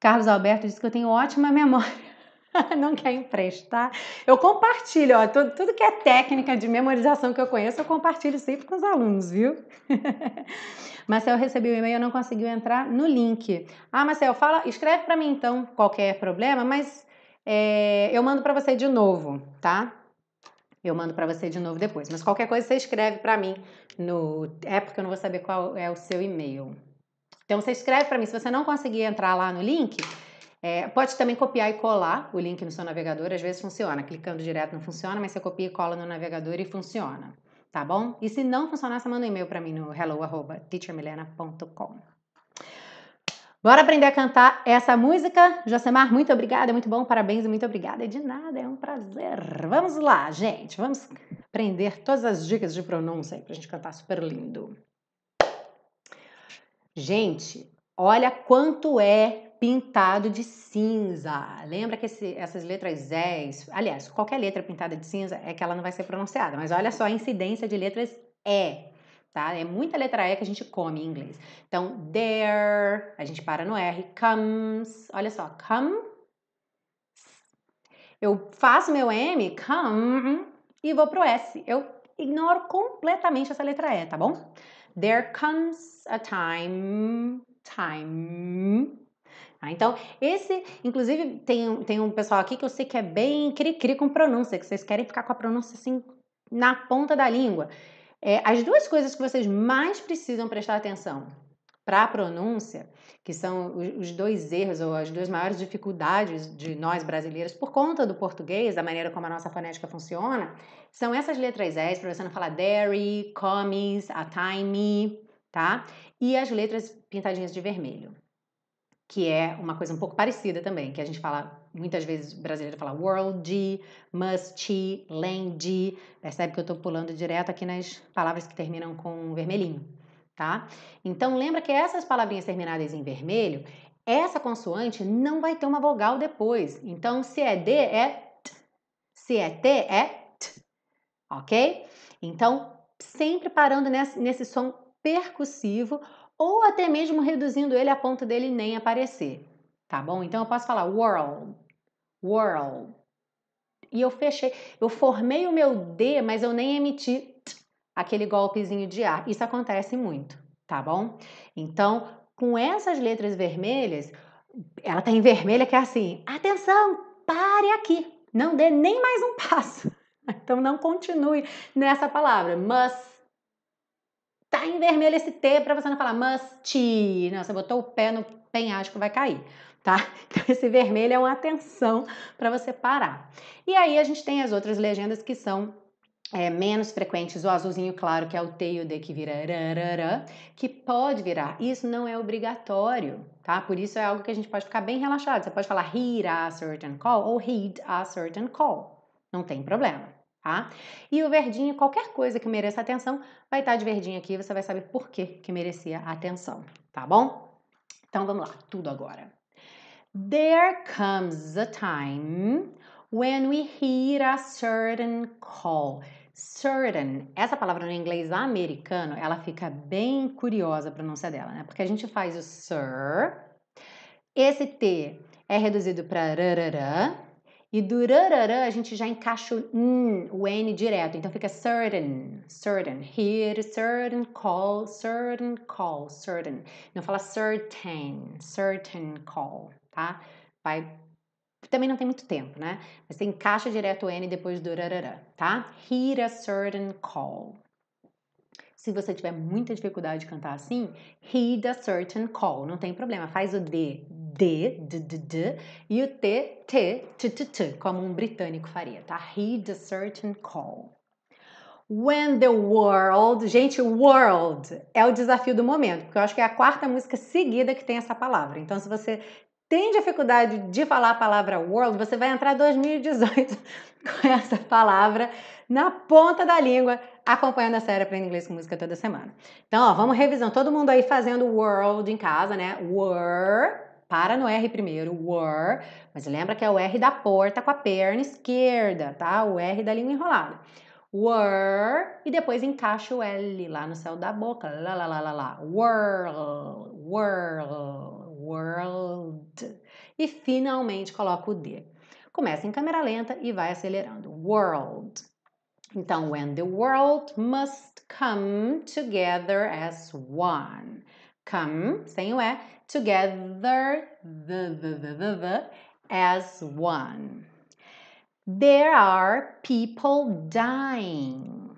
Carlos Alberto diz que eu tenho ótima memória. Não quer emprestar? Tá? Eu compartilho, ó, tudo, tudo que é técnica de memorização que eu conheço, eu compartilho sempre com os alunos, viu? Marcel recebeu o e-mail e não conseguiu entrar no link. Ah, Marcel, fala, escreve para mim então qualquer problema, mas é, eu mando para você de novo, tá? eu mando para você de novo depois. Mas qualquer coisa você escreve para mim no. É porque eu não vou saber qual é o seu e-mail. Então você escreve para mim. Se você não conseguir entrar lá no link, é, pode também copiar e colar o link no seu navegador. Às vezes funciona. Clicando direto não funciona, mas você copia e cola no navegador e funciona. Tá bom? E se não funcionar, você manda um e-mail para mim no hello@teachermilena.com. Bora aprender a cantar essa música? Josemar, muito obrigada, muito bom, parabéns e muito obrigada. De nada, é um prazer. Vamos lá, gente, vamos aprender todas as dicas de pronúncia aí pra gente cantar super lindo. Gente, olha quanto é pintado de cinza. Lembra que esse, essas letras E's, aliás, qualquer letra pintada de cinza é que ela não vai ser pronunciada, mas olha só a incidência de letras E tá? É muita letra E que a gente come em inglês. Então, there, a gente para no R. Comes, olha só, come. Eu faço meu M, come, e vou pro S. Eu ignoro completamente essa letra E, tá bom? There comes a time, time. Ah, então, esse, inclusive, tem, tem um pessoal aqui que eu sei que é bem cri-cri com pronúncia, que vocês querem ficar com a pronúncia assim na ponta da língua. É, as duas coisas que vocês mais precisam prestar atenção para a pronúncia, que são os dois erros ou as duas maiores dificuldades de nós brasileiros por conta do português, da maneira como a nossa fonética funciona, são essas letras S para você não falar dairy, commies, a time, tá? E as letras pintadinhas de vermelho, que é uma coisa um pouco parecida também, que a gente fala muitas vezes o brasileiro fala world, must, land. Percebe que eu estou pulando direto aqui nas palavras que terminam com vermelhinho, tá? Então lembra que essas palavrinhas terminadas em vermelho, essa consoante não vai ter uma vogal depois. Então se é D é t, se é T é t, ok? Então sempre parando nesse, nesse som percussivo ou até mesmo reduzindo ele a ponto dele nem aparecer tá bom? Então eu posso falar world, world. E eu fechei, eu formei o meu D, mas eu nem emiti aquele golpezinho de ar. Isso acontece muito, tá bom? Então, com essas letras vermelhas, ela tá em vermelha que é assim: atenção, pare aqui, não dê nem mais um passo. Então não continue nessa palavra, must tá em vermelho esse T para você não falar must. Não, você botou o pé no penhasco, vai cair tá? Então esse vermelho é uma atenção para você parar. E aí a gente tem as outras legendas que são é, menos frequentes, o azulzinho claro, que é o T e o D que vira rarará, que pode virar. Isso não é obrigatório, tá? Por isso é algo que a gente pode ficar bem relaxado. Você pode falar read a certain call ou read a certain call. Não tem problema, tá? E o verdinho, qualquer coisa que mereça atenção, vai estar tá de verdinho aqui, você vai saber por que que merecia atenção, tá bom? Então vamos lá, tudo agora. There comes a time when we hear a certain call. Certain. Essa palavra no inglês americano, ela fica bem curiosa a pronúncia dela, né? Porque a gente faz o sir, esse T é reduzido para rarará, e do rarará a gente já encaixa o N, o N direto, então fica certain, certain, here, certain call, certain call, certain. Não fala certain, certain call tá? Vai. Também não tem muito tempo, né? Mas você encaixa direto o N depois do rarará, tá? Heed a certain call. Se você tiver muita dificuldade de cantar assim, heed a certain call, não tem problema. Faz o D, D, D, D, D e o T, T, T, T, T, como um britânico faria, tá? Heed a certain call. When the World. Gente, World é o desafio do momento, porque eu acho que é a quarta música seguida que tem essa palavra. Então, se você tem dificuldade de falar a palavra world, você vai entrar 2018 com essa palavra na ponta da língua, acompanhando a série Aprenda Inglês com Música toda semana. Então, ó, vamos revisando. Todo mundo aí fazendo world em casa, né? Were, para no R primeiro, were. Mas lembra que é o R da porta com a perna esquerda, tá? O R da língua enrolada. Were, e depois encaixa o L lá no céu da boca. Lá, lá, lá, lá, lá. World, world e finalmente coloca o D. Começa em câmera lenta e vai acelerando. World. Então, when the world must come together as one. Come, sem o E, together, the, the, the, the, the, as one. There are people dying.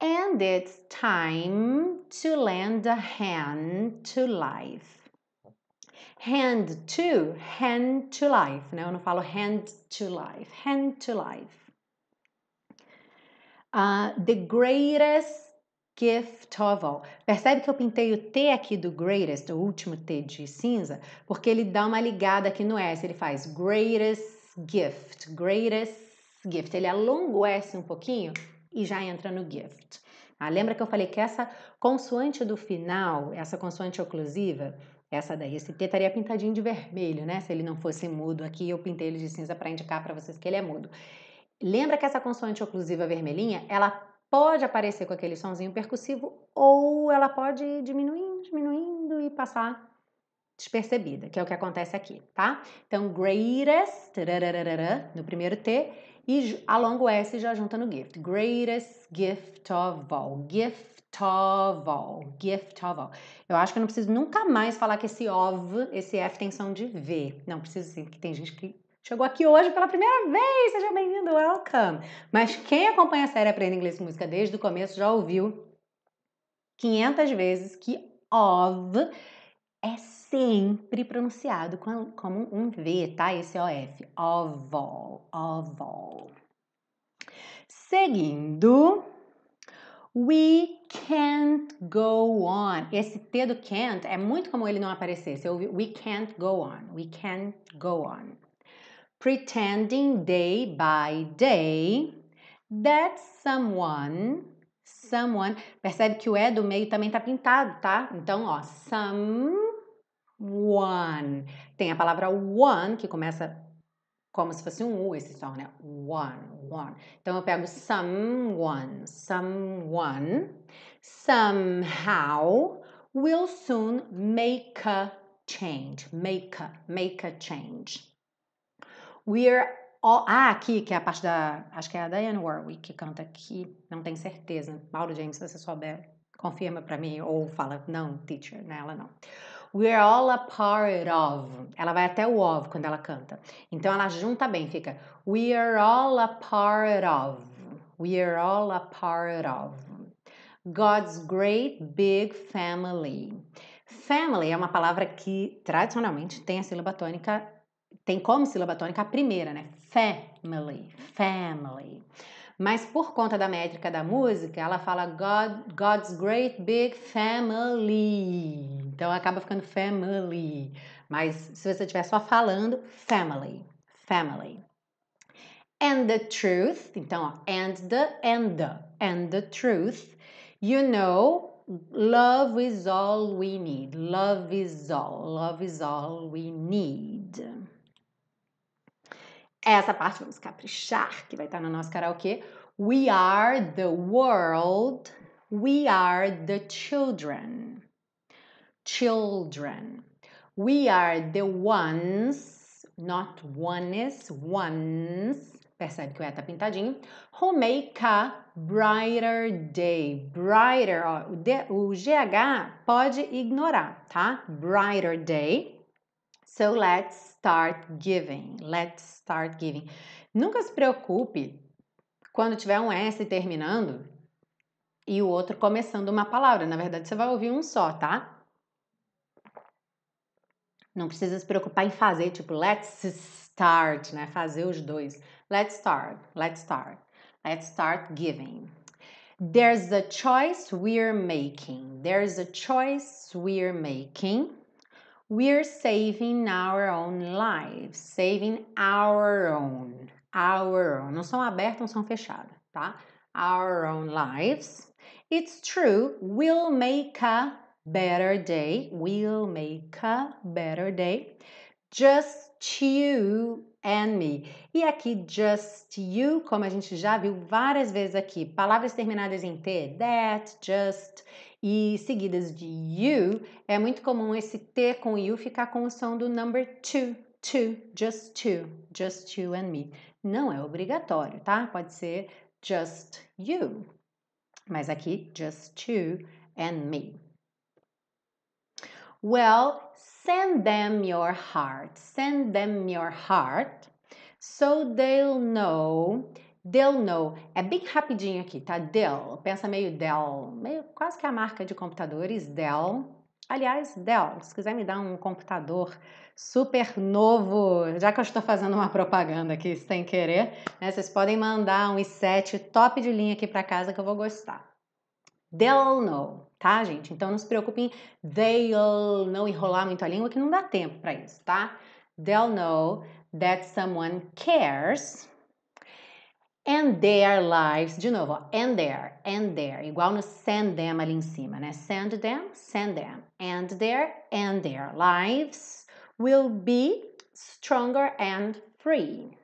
And it's time to lend a hand to life. Hand to, hand to life, né? Eu não falo hand to life, hand to life. Uh, the greatest gift of all. Percebe que eu pintei o T aqui do greatest, o último T de cinza, porque ele dá uma ligada aqui no S, ele faz greatest gift, greatest gift. Ele alonga o S um pouquinho e já entra no gift. Ah, lembra que eu falei que essa consoante do final, essa consoante oclusiva, essa daí, esse T estaria pintadinho de vermelho, né? Se ele não fosse mudo aqui, eu pintei ele de cinza para indicar para vocês que ele é mudo. Lembra que essa consoante oclusiva vermelhinha, ela pode aparecer com aquele sonzinho percussivo ou ela pode ir diminuindo, diminuindo e passar despercebida, que é o que acontece aqui, tá? Então, greatest, no primeiro T, e alonga o S e já junta no gift. Greatest gift of all. Gift of all. Eu acho que eu não preciso nunca mais falar que esse "of", esse F tem som de V. Não preciso sim, porque tem gente que chegou aqui hoje pela primeira vez. Seja bem-vindo, welcome. Mas quem acompanha a série Aprenda Inglês com Música desde o começo já ouviu 500 vezes que "of" é sempre pronunciado como um V, tá? Esse OF. of all. Seguindo. We can't go on. Esse T do can't é muito como ele não aparecer. Você ouve we can't go on. We can't go on. Pretending day by day that someone, someone. Percebe que o E do meio também tá pintado, tá? Então, ó, someone. Tem a palavra one que começa como se fosse um U esse som, né? One, one. Então eu pego someone, someone, somehow will soon make a change, make a, make a change. We're all... Ah, aqui, que é a parte da... Acho que é a Diane Warwick que canta aqui. Não tenho certeza. Mauro James, se você souber, confirma para mim ou fala, não, teacher, né? Ela não. We're all a part of. Ela vai até o of quando ela canta. Então ela junta bem, fica We are all a part of. We are all a part of. God's great big family. Family é uma palavra que tradicionalmente tem a sílaba tônica, tem como sílaba tônica a primeira, né? Family, family. Mas por conta da métrica da música, ela fala God, God's Great Big Family. Então acaba ficando family. Mas se você estiver só falando, family, family. And the truth, então, ó, and the, and the, and the truth. You know, love is all we need. Love is all, love is all we need. Essa parte vamos caprichar, que vai estar no nosso karaokê. We are the world, we are the children. Children. We are the ones, not ones, ones. Percebe que o E tá pintadinho. Who make a brighter day. Brighter, ó, o, D, o GH pode ignorar, tá? Brighter day. So let's start giving. Let's start giving. Nunca se preocupe quando tiver um S terminando e o outro começando uma palavra. Na verdade, você vai ouvir um só, tá? Não precisa se preocupar em fazer, tipo, let's start, né? Fazer os dois. Let's start, let's start, let's start giving. There's a choice we're making. There's a choice we're making. We're saving our own lives. Saving our own. Our own. Não são abertos, não são fechados, tá? Our own lives. It's true. We'll make a better day. We'll make a better day. Just you and me. E aqui, just you, como a gente já viu várias vezes aqui, palavras terminadas em T, that, just, e seguidas de you, é muito comum esse T com you ficar com o som do number two, two, just two, just you and me. Não é obrigatório, tá? Pode ser just you, mas aqui just you and me. Well, send them your heart, send them your heart, so they'll know Dell No. É bem rapidinho aqui, tá? Dell. Pensa meio Dell. Meio, quase que a marca de computadores, Dell. Aliás, Dell, se quiser me dar um computador super novo, já que eu estou fazendo uma propaganda aqui sem querer, né, vocês podem mandar um i7 top de linha aqui para casa que eu vou gostar. They'll know, tá, gente? Então não se preocupem, they'll não enrolar muito a língua que não dá tempo para isso, tá? They'll know that someone cares and their lives, de novo, ó, and their, and their, igual no send them ali em cima, né? Send them, send them, and their, and their lives will be stronger and free.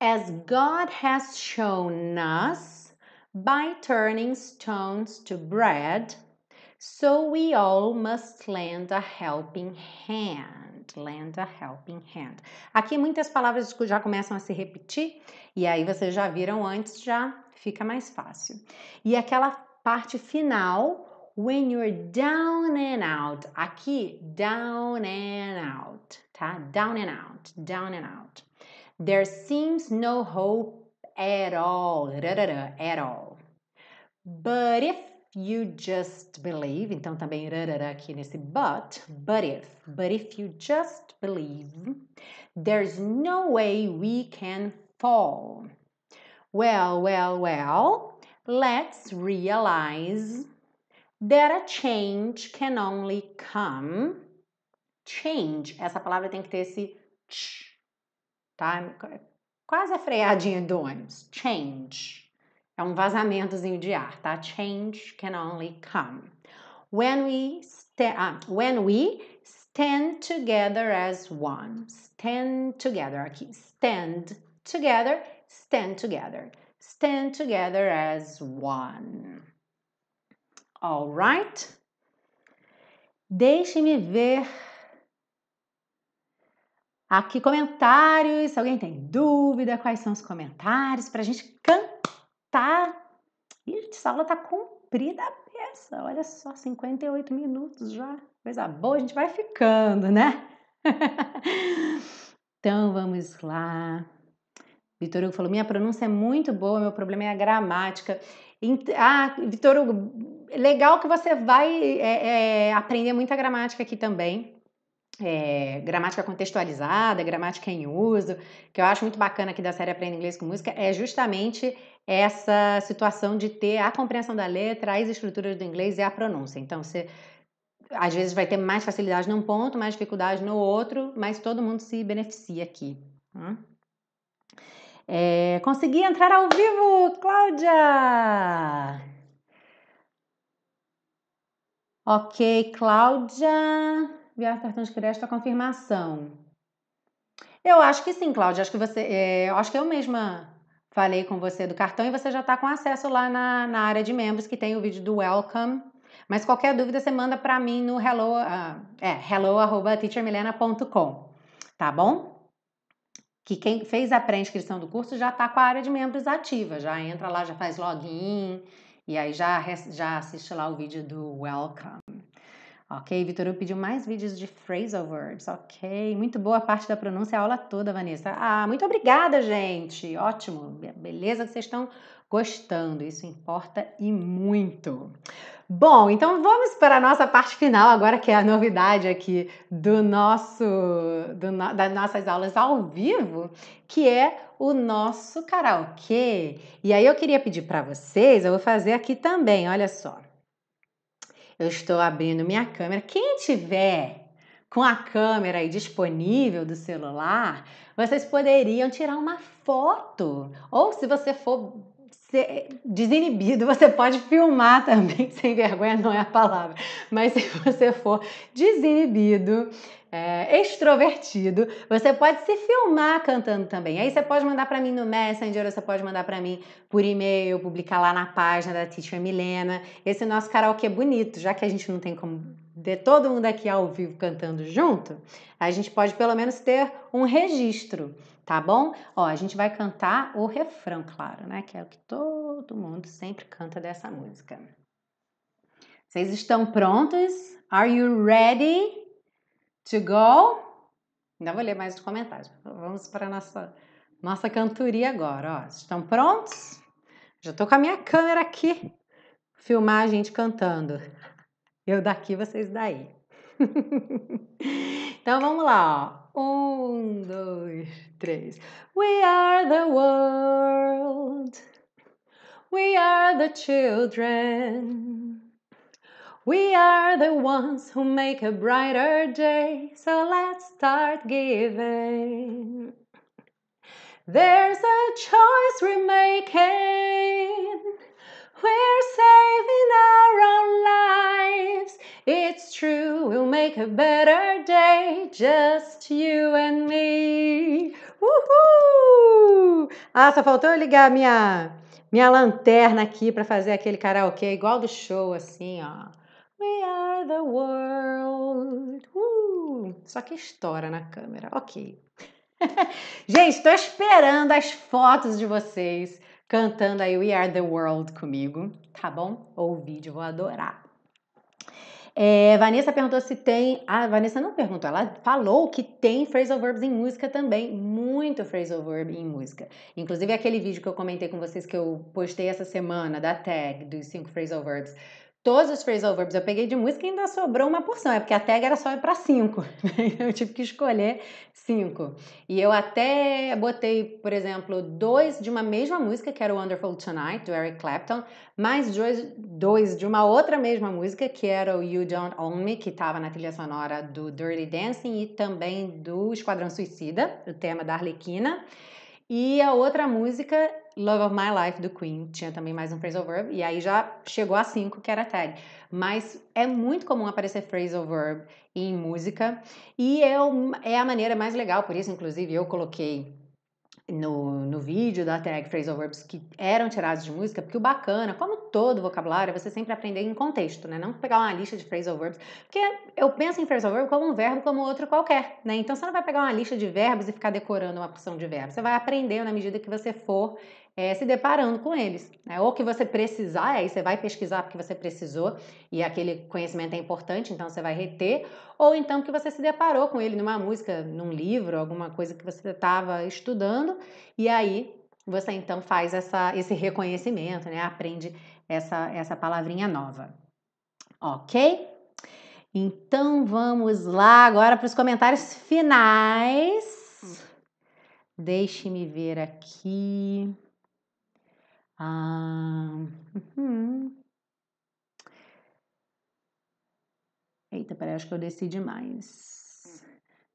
As God has shown us by turning stones to bread, so we all must lend a helping hand. lend a helping hand. Aqui muitas palavras já começam a se repetir e aí vocês já viram antes, já fica mais fácil. E aquela parte final, when you're down and out. Aqui, down and out, tá? Down and out, down and out. There seems no hope at all, at all. But if you just believe, então também rarará aqui nesse but, but if, but if you just believe, there's no way we can fall. Well, well, well, let's realize that a change can only come. Change, essa palavra tem que ter esse ch, tá? Quase a freadinha do ônibus. Change. É um vazamentozinho de ar, tá? Change can only come. When we, st ah, when we stand together as one. Stand together aqui. Stand together, stand together. Stand together as one. All right? Deixe-me ver aqui comentários. Se alguém tem dúvida, quais são os comentários para a gente cantar tá. Ih, gente, essa aula tá comprida a peça. Olha só, 58 minutos já. Coisa boa, a gente vai ficando, né? então vamos lá. Vitor Hugo falou: minha pronúncia é muito boa, meu problema é a gramática. Ah, Vitor Hugo, legal que você vai é, é, aprender muita gramática aqui também é, gramática contextualizada, gramática em uso, que eu acho muito bacana aqui da série Aprenda Inglês com Música, é justamente essa situação de ter a compreensão da letra, as estruturas do inglês e a pronúncia. Então, você às vezes vai ter mais facilidade num ponto, mais dificuldade no outro, mas todo mundo se beneficia aqui. Hum? É, consegui entrar ao vivo, Cláudia! Ok, Cláudia enviar cartão de crédito a confirmação. Eu acho que sim, Cláudia. Acho que você. É, eu acho que eu mesma falei com você do cartão e você já está com acesso lá na, na área de membros que tem o vídeo do Welcome. Mas qualquer dúvida você manda para mim no hello, uh, é, hello@teachermilena.com, tá bom? Que quem fez a pré-inscrição do curso já está com a área de membros ativa, já entra lá, já faz login e aí já, já assiste lá o vídeo do Welcome. Ok, eu pediu mais vídeos de phrasal verbs. Ok, muito boa parte da pronúncia, a aula toda, Vanessa. Ah, muito obrigada, gente. Ótimo, beleza que vocês estão gostando. Isso importa e muito. Bom, então vamos para a nossa parte final agora, que é a novidade aqui do nosso, do no, das nossas aulas ao vivo, que é o nosso karaokê. E aí eu queria pedir para vocês, eu vou fazer aqui também, olha só. Eu estou abrindo minha câmera. Quem tiver com a câmera aí disponível do celular, vocês poderiam tirar uma foto. Ou se você for desinibido, você pode filmar também, sem vergonha não é a palavra, mas se você for desinibido, é, extrovertido, você pode se filmar cantando também. Aí você pode mandar para mim no Messenger, você pode mandar para mim por e-mail, publicar lá na página da Teacher Milena. Esse nosso karaokê é bonito, já que a gente não tem como ter todo mundo aqui ao vivo cantando junto, a gente pode pelo menos ter um registro, tá bom? Ó, a gente vai cantar o refrão, claro, né? Que é o que todo mundo sempre canta dessa música. Vocês estão prontos? Are you ready? to go. Ainda vou ler mais os comentários. Vamos para a nossa, nossa cantoria agora. Ó. Estão prontos? Já estou com a minha câmera aqui. Filmar a gente cantando. Eu daqui, vocês daí. então vamos lá. Ó. Um, dois, três. We are the world. We are the children. We are the ones who make a brighter day, so let's start giving. There's a choice we're making. We're saving our own lives. It's true, we'll make a better day, just you and me. Uhul! Ah, só faltou eu ligar minha, minha lanterna aqui para fazer aquele karaokê igual do show, assim, ó. We are the world. Uh, só que estoura na câmera. Ok. Gente, estou esperando as fotos de vocês cantando aí We Are the World comigo, tá bom? Ou o vídeo, vou adorar. É, Vanessa perguntou se tem. A Vanessa não perguntou, ela falou que tem phrasal verbs em música também. Muito phrasal verb em música. Inclusive, aquele vídeo que eu comentei com vocês que eu postei essa semana da tag dos cinco phrasal verbs todos os phrasal verbs eu peguei de música e ainda sobrou uma porção, é porque a tag era só para cinco, eu tive que escolher cinco. E eu até botei, por exemplo, dois de uma mesma música, que era o Wonderful Tonight, do Eric Clapton, mais dois, dois de uma outra mesma música, que era o You Don't Own Me, que estava na trilha sonora do Dirty Dancing e também do Esquadrão Suicida, o tema da Arlequina. E a outra música Love of My Life do Queen, tinha também mais um phrasal verb, e aí já chegou a cinco, que era tag. Mas é muito comum aparecer phrasal verb em música, e é, é a maneira mais legal, por isso, inclusive, eu coloquei no, no vídeo da tag phrasal verbs que eram tirados de música, porque o bacana, como todo vocabulário, é você sempre aprender em contexto, né? Não pegar uma lista de phrasal verbs, porque eu penso em phrasal verb como um verbo como outro qualquer, né? Então você não vai pegar uma lista de verbos e ficar decorando uma porção de verbos. Você vai aprender na medida que você for é, se deparando com eles. Né? Ou que você precisar, aí você vai pesquisar porque você precisou e aquele conhecimento é importante, então você vai reter, ou então que você se deparou com ele numa música, num livro, alguma coisa que você estava estudando, e aí você então faz essa, esse reconhecimento, né? aprende essa, essa palavrinha nova. Ok? Então vamos lá agora para os comentários finais. Hum. Deixe-me ver aqui. Ah, uhum. Eita, peraí, acho que eu desci demais.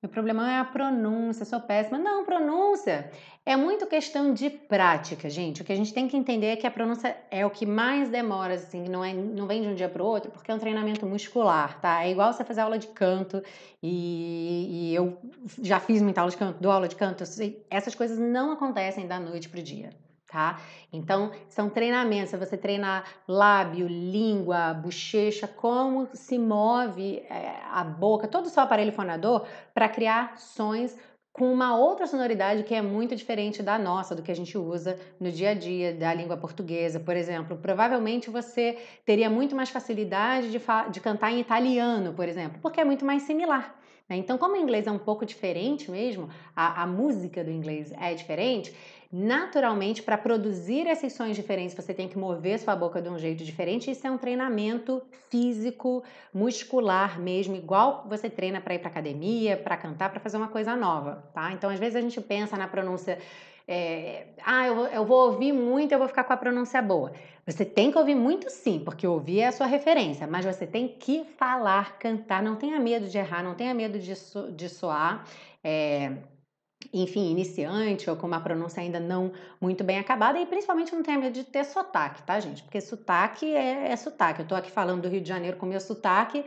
Meu problema é a pronúncia, sou péssima. Não, pronúncia é muito questão de prática, gente. O que a gente tem que entender é que a pronúncia é o que mais demora, assim, não, é, não vem de um dia para o outro, porque é um treinamento muscular, tá? É igual você fazer aula de canto, e, e eu já fiz muita aula de canto, dou aula de canto. Essas coisas não acontecem da noite pro dia tá? Então, são treinamentos, é você treinar lábio, língua, bochecha, como se move é, a boca, todo o seu aparelho fonador para criar sons com uma outra sonoridade que é muito diferente da nossa, do que a gente usa no dia a dia, da língua portuguesa, por exemplo. Provavelmente você teria muito mais facilidade de, de cantar em italiano, por exemplo, porque é muito mais similar. Né? Então, como o inglês é um pouco diferente mesmo, a, a música do inglês é diferente, naturalmente para produzir esses sons diferentes, você tem que mover sua boca de um jeito diferente. Isso é um treinamento físico, muscular mesmo, igual você treina para ir para academia, para cantar, para fazer uma coisa nova, tá? Então, às vezes a gente pensa na pronúncia é, ah, eu vou, eu vou, ouvir muito, eu vou ficar com a pronúncia boa. Você tem que ouvir muito sim, porque ouvir é a sua referência, mas você tem que falar, cantar, não tenha medo de errar, não tenha medo de, so, de soar. É, enfim, iniciante ou com uma pronúncia ainda não muito bem acabada e principalmente não tenha medo de ter sotaque, tá, gente? Porque sotaque é, é sotaque. Eu tô aqui falando do Rio de Janeiro com meu sotaque.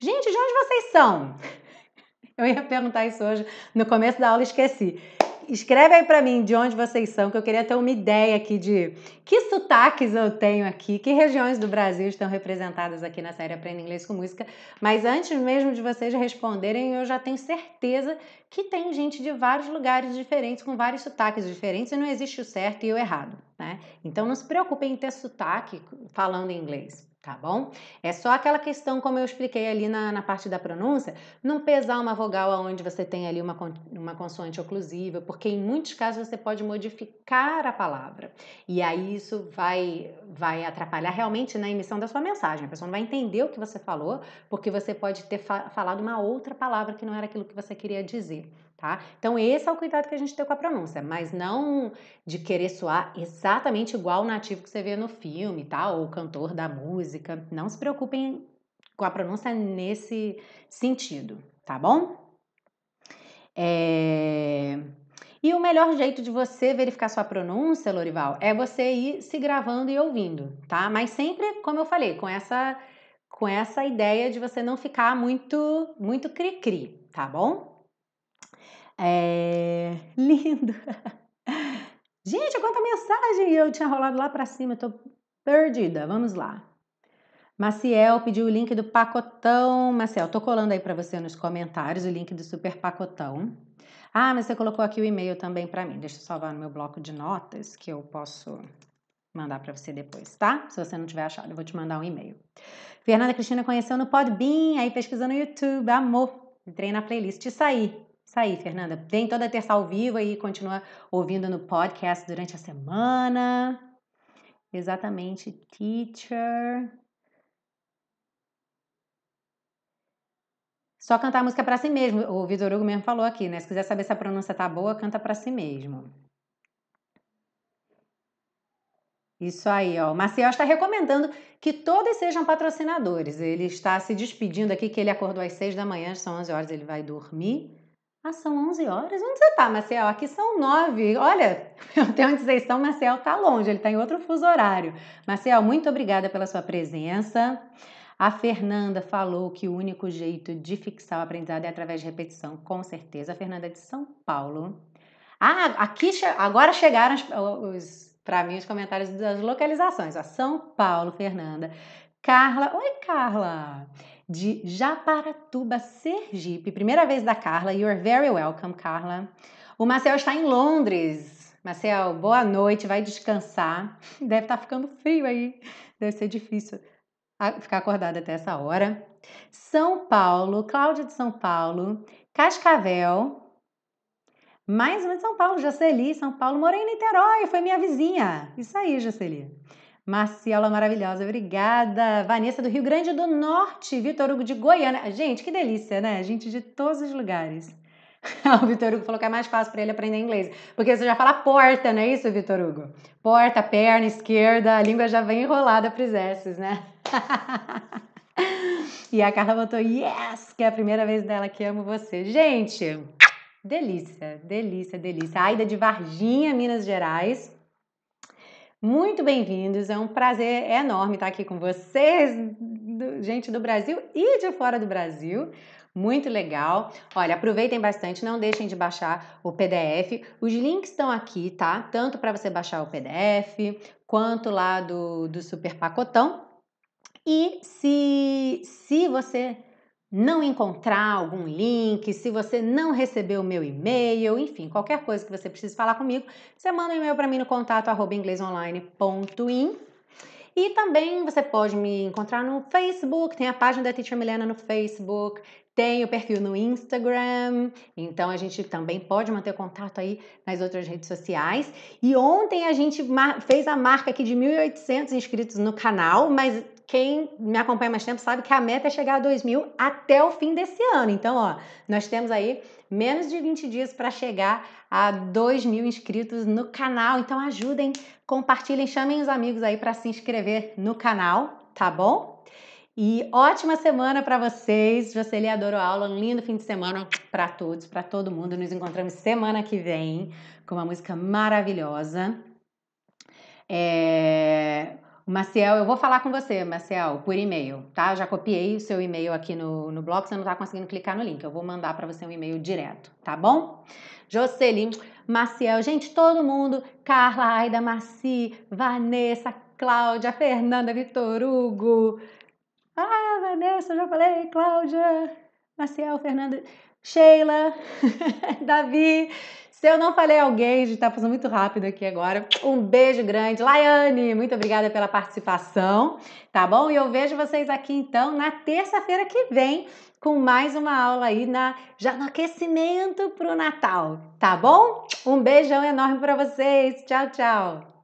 Gente, de onde vocês são? Eu ia perguntar isso hoje no começo da aula e esqueci escreve aí para mim de onde vocês são, que eu queria ter uma ideia aqui de que sotaques eu tenho aqui, que regiões do Brasil estão representadas aqui na série Aprenda Inglês com Música. Mas antes mesmo de vocês responderem, eu já tenho certeza que tem gente de vários lugares diferentes, com vários sotaques diferentes, e não existe o certo e o errado, né? Então não se preocupem em ter sotaque falando inglês tá bom? É só aquela questão, como eu expliquei ali na, na parte da pronúncia, não pesar uma vogal aonde você tem ali uma, uma consoante oclusiva, porque em muitos casos você pode modificar a palavra. E aí isso vai, vai atrapalhar realmente na emissão da sua mensagem. A pessoa não vai entender o que você falou, porque você pode ter fa falado uma outra palavra que não era aquilo que você queria dizer tá? Então esse é o cuidado que a gente tem com a pronúncia, mas não de querer soar exatamente igual o nativo que você vê no filme, tá? Ou o cantor da música. Não se preocupem com a pronúncia nesse sentido, tá bom? É... E o melhor jeito de você verificar sua pronúncia, Lorival, é você ir se gravando e ouvindo, tá? Mas sempre, como eu falei, com essa com essa ideia de você não ficar muito muito cri-cri, tá bom? É... Lindo! Gente, quanta mensagem eu tinha rolado lá para cima, eu tô perdida. Vamos lá. Maciel pediu o link do pacotão. Maciel, tô colando aí para você nos comentários o link do super pacotão. Ah, mas você colocou aqui o e-mail também para mim. Deixa eu salvar no meu bloco de notas que eu posso mandar para você depois, tá? Se você não tiver achado, eu vou te mandar um e-mail. Fernanda Cristina conheceu no Podbean, aí pesquisando no YouTube, amor. Entrei na playlist e saí. Tá aí, Fernanda. Tem toda terça ao vivo e continua ouvindo no podcast durante a semana. Exatamente, teacher. Só cantar a música para si mesmo. O Vitor Hugo mesmo falou aqui, né? Se quiser saber se a pronúncia tá boa, canta para si mesmo. Isso aí, ó. O Maciel está recomendando que todos sejam patrocinadores. Ele está se despedindo aqui, que ele acordou às seis da manhã, são onze horas, ele vai dormir. Ah, são 11 horas? Onde você tá, Marcel? Aqui são 9. Olha, até onde vocês estão, Marcel tá longe, ele tá em outro fuso horário. Marcel, muito obrigada pela sua presença. A Fernanda falou que o único jeito de fixar o aprendizado é através de repetição, com certeza. A Fernanda é de São Paulo. Ah, aqui agora chegaram para mim os comentários das localizações. a São Paulo, Fernanda. Carla, oi Carla de Japaratuba, Sergipe. Primeira vez da Carla. You're very welcome, Carla. O Marcel está em Londres. Marcel, boa noite, vai descansar. Deve estar tá ficando frio aí. Deve ser difícil ficar acordado até essa hora. São Paulo, Cláudia de São Paulo, Cascavel. Mais uma de São Paulo, Jaceli, São Paulo. Morei em Niterói, foi minha vizinha. Isso aí, Jaceli. Marciola maravilhosa, obrigada. Vanessa do Rio Grande do Norte, Vitor Hugo de Goiânia. Gente, que delícia, né? Gente de todos os lugares. o Vitor Hugo falou que é mais fácil para ele aprender inglês, porque você já fala porta, não é isso, Vitor Hugo? Porta, perna esquerda, a língua já vem enrolada para os S's, né? e a Carla botou yes, que é a primeira vez dela que amo você. Gente, delícia, delícia, delícia. Aida de Varginha, Minas Gerais. Muito bem-vindos, é um prazer enorme estar aqui com vocês, gente do Brasil e de fora do Brasil. Muito legal. Olha, aproveitem bastante, não deixem de baixar o PDF. Os links estão aqui, tá? Tanto para você baixar o PDF, quanto lá do, do super pacotão. E se, se você não encontrar algum link, se você não recebeu o meu e-mail, enfim, qualquer coisa que você precise falar comigo, você manda um e-mail para mim no contato inglesonline.in. E também você pode me encontrar no Facebook, tem a página da Teacher Milena no Facebook, tem o perfil no Instagram, então a gente também pode manter contato aí nas outras redes sociais. E ontem a gente fez a marca aqui de 1.800 inscritos no canal, mas quem me acompanha mais tempo sabe que a meta é chegar a 2 mil até o fim desse ano. Então, ó, nós temos aí menos de 20 dias para chegar a 2 mil inscritos no canal. Então, ajudem, compartilhem, chamem os amigos aí para se inscrever no canal, tá bom? E ótima semana para vocês. Jocely adorou a aula. Um lindo fim de semana para todos, para todo mundo. Nos encontramos semana que vem com uma música maravilhosa. É... Maciel, eu vou falar com você, Maciel, por e-mail, tá? Já copiei o seu e-mail aqui no, no blog, você não tá conseguindo clicar no link. Eu vou mandar para você um e-mail direto, tá bom? Jocelyn, Maciel, gente, todo mundo, Carla, Aida, Marci, Vanessa, Cláudia, Fernanda, Vitor Hugo. Ah, Vanessa, já falei, Cláudia, Maciel, Fernanda, Sheila, Davi, se eu não falei alguém, a gente tá fazendo muito rápido aqui agora. Um beijo grande. Laiane, muito obrigada pela participação, tá bom? E eu vejo vocês aqui então na terça-feira que vem com mais uma aula aí na já no aquecimento pro Natal, tá bom? Um beijão enorme para vocês. Tchau, tchau.